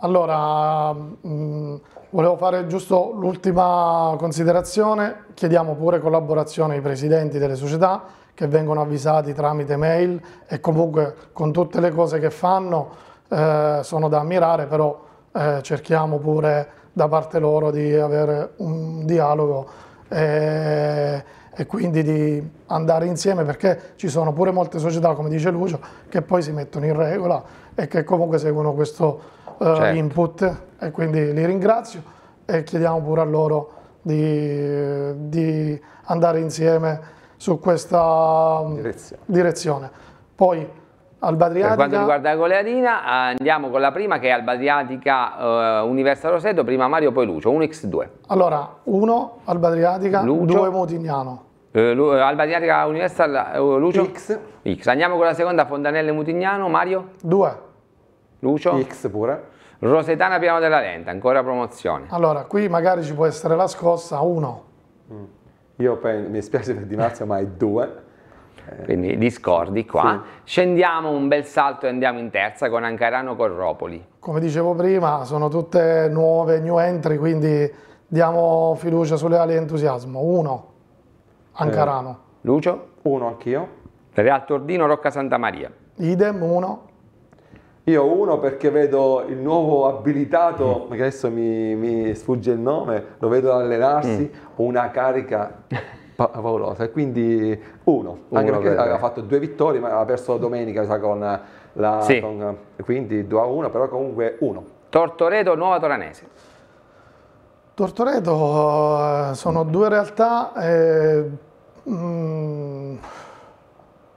Allora, mh, mm, volevo fare giusto l'ultima considerazione, chiediamo pure collaborazione ai presidenti delle società che vengono avvisati tramite mail e comunque con tutte le cose che fanno eh, sono da ammirare, però eh, cerchiamo pure da parte loro di avere un dialogo e, eh, e, quindi di andare insieme perché ci sono pure molte società, come dice Lucio, che poi si mettono in regola e che comunque seguono questo eh, certo. input e quindi li ringrazio e chiediamo pure a loro di, di andare insieme su questa mm, direzione. direzione. Poi Albadriatica. Per quanto riguarda
la goleadina, andiamo con la prima che è Albadriatica eh, Università Roseto, prima Mario poi Lucio, 1x2.
Allora, 1 Albadriatica, 2 Mutignano.
Eh, Lu, eh, Albadriatica Università eh, Lucio? X. X. Andiamo con la seconda Fontanelle
Mutignano, Mario?
2. Lucio? X pure.
Rosetana Piano della Lenta, ancora promozione.
Allora, qui magari ci può essere la scossa 1.
Io penso, mi spiace per Di Marzio, ma è due. Eh. Quindi discordi qua. Sì. Scendiamo un bel salto e andiamo in terza con Ancarano Corropoli.
Come dicevo prima, sono tutte nuove, new entry, quindi diamo fiducia sulle ali e entusiasmo. Uno,
eh. Ancarano. Eh. Lucio? Uno anch'io. Real Tordino, Rocca Santa Maria.
Idem, uno.
Io uno perché vedo il nuovo abilitato, mm. che adesso mi, mi, sfugge il nome, lo vedo allenarsi, mm. una carica paurosa. E quindi uno, uno anche perché aveva fatto due vittorie, ma aveva perso la domenica sa, con la... Sì. Con, quindi 2 a 1, però comunque uno. Tortoreto, Nuova Toranese.
Tortoreto eh, sono due realtà... Eh, mm,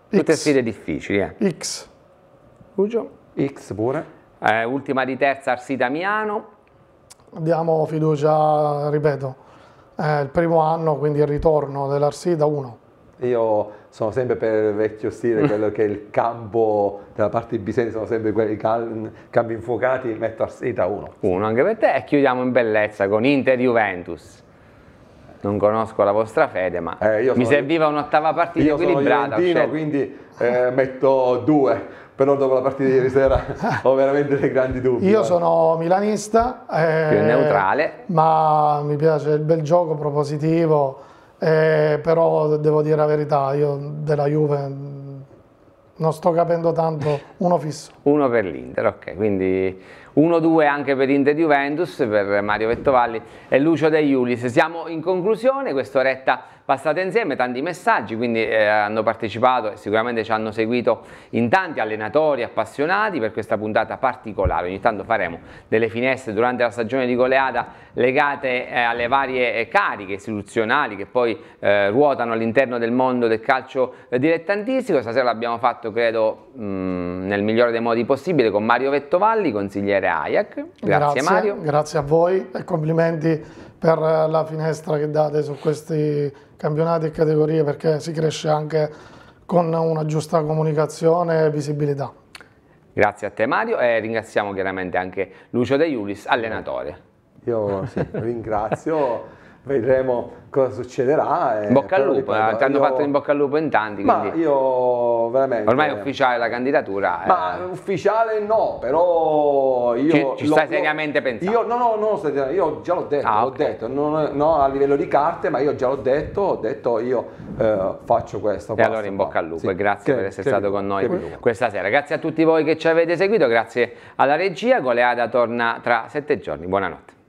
Tutte X.
sfide
difficili.
Eh. X. Ugio.
X pure.
Eh, ultima di terza Arsita Miano.
Diamo fiducia, ripeto, eh, il primo anno, quindi il ritorno dell'Arsita 1.
Io sono sempre per il vecchio stile, quello che è il campo della parte di Biseni, sono sempre quei cal- campi infuocati, metto Arsita 1.
1 anche per te e chiudiamo in bellezza con Inter-Juventus non conosco la vostra fede, ma eh,
mi serviva
un'ottava partita io equilibrata. Io sono
quindi eh, metto 2 però dopo la partita di ieri sera ho veramente dei grandi dubbi. Io eh. sono
milanista, eh, più neutrale, ma mi piace il bel gioco propositivo, eh, però devo dire la verità, io della Juve mm, non sto capendo tanto,
uno fisso. uno per l'Inter, ok, quindi 1-2 anche per Inter Juventus, per Mario Vettovalli e Lucio De Iulis. Siamo in conclusione, quest'oretta passata insieme, tanti messaggi, quindi eh, hanno partecipato e sicuramente ci hanno seguito in tanti allenatori appassionati per questa puntata particolare. Ogni tanto faremo delle finestre durante la stagione di goleada legate eh, alle varie eh, cariche istituzionali che poi eh, ruotano all'interno del mondo del calcio dilettantistico. Stasera l'abbiamo fatto, credo, mh, mm, nel migliore dei modi possibile con Mario Vettovalli, consigliere Corriere Ajac. Grazie, grazie Mario.
Grazie a voi e complimenti per la finestra che date su questi campionati e categorie perché si cresce anche con una giusta comunicazione e visibilità.
Grazie a te Mario e ringraziamo chiaramente anche Lucio De Iulis, allenatore.
Io sì, ringrazio, vedremo cosa succederà. Eh, in bocca al lupo, eh, ti hanno io... fatto in bocca
al lupo in tanti. Ma quindi...
io veramente. Ormai è
ufficiale la candidatura. Eh. Ma eh...
ufficiale no, però io. Ci, ci stai seriamente pensando? Io, no, no, no, io già l'ho detto, ah, okay. detto non, no, a livello di carte, ma io già l'ho detto, ho detto io eh, faccio questo. E allora in bocca al
lupo, sì. grazie che, per essere stato vi, con noi questa sera. Grazie a tutti voi che ci avete seguito, grazie alla regia. Goleada torna tra sette giorni. Buonanotte.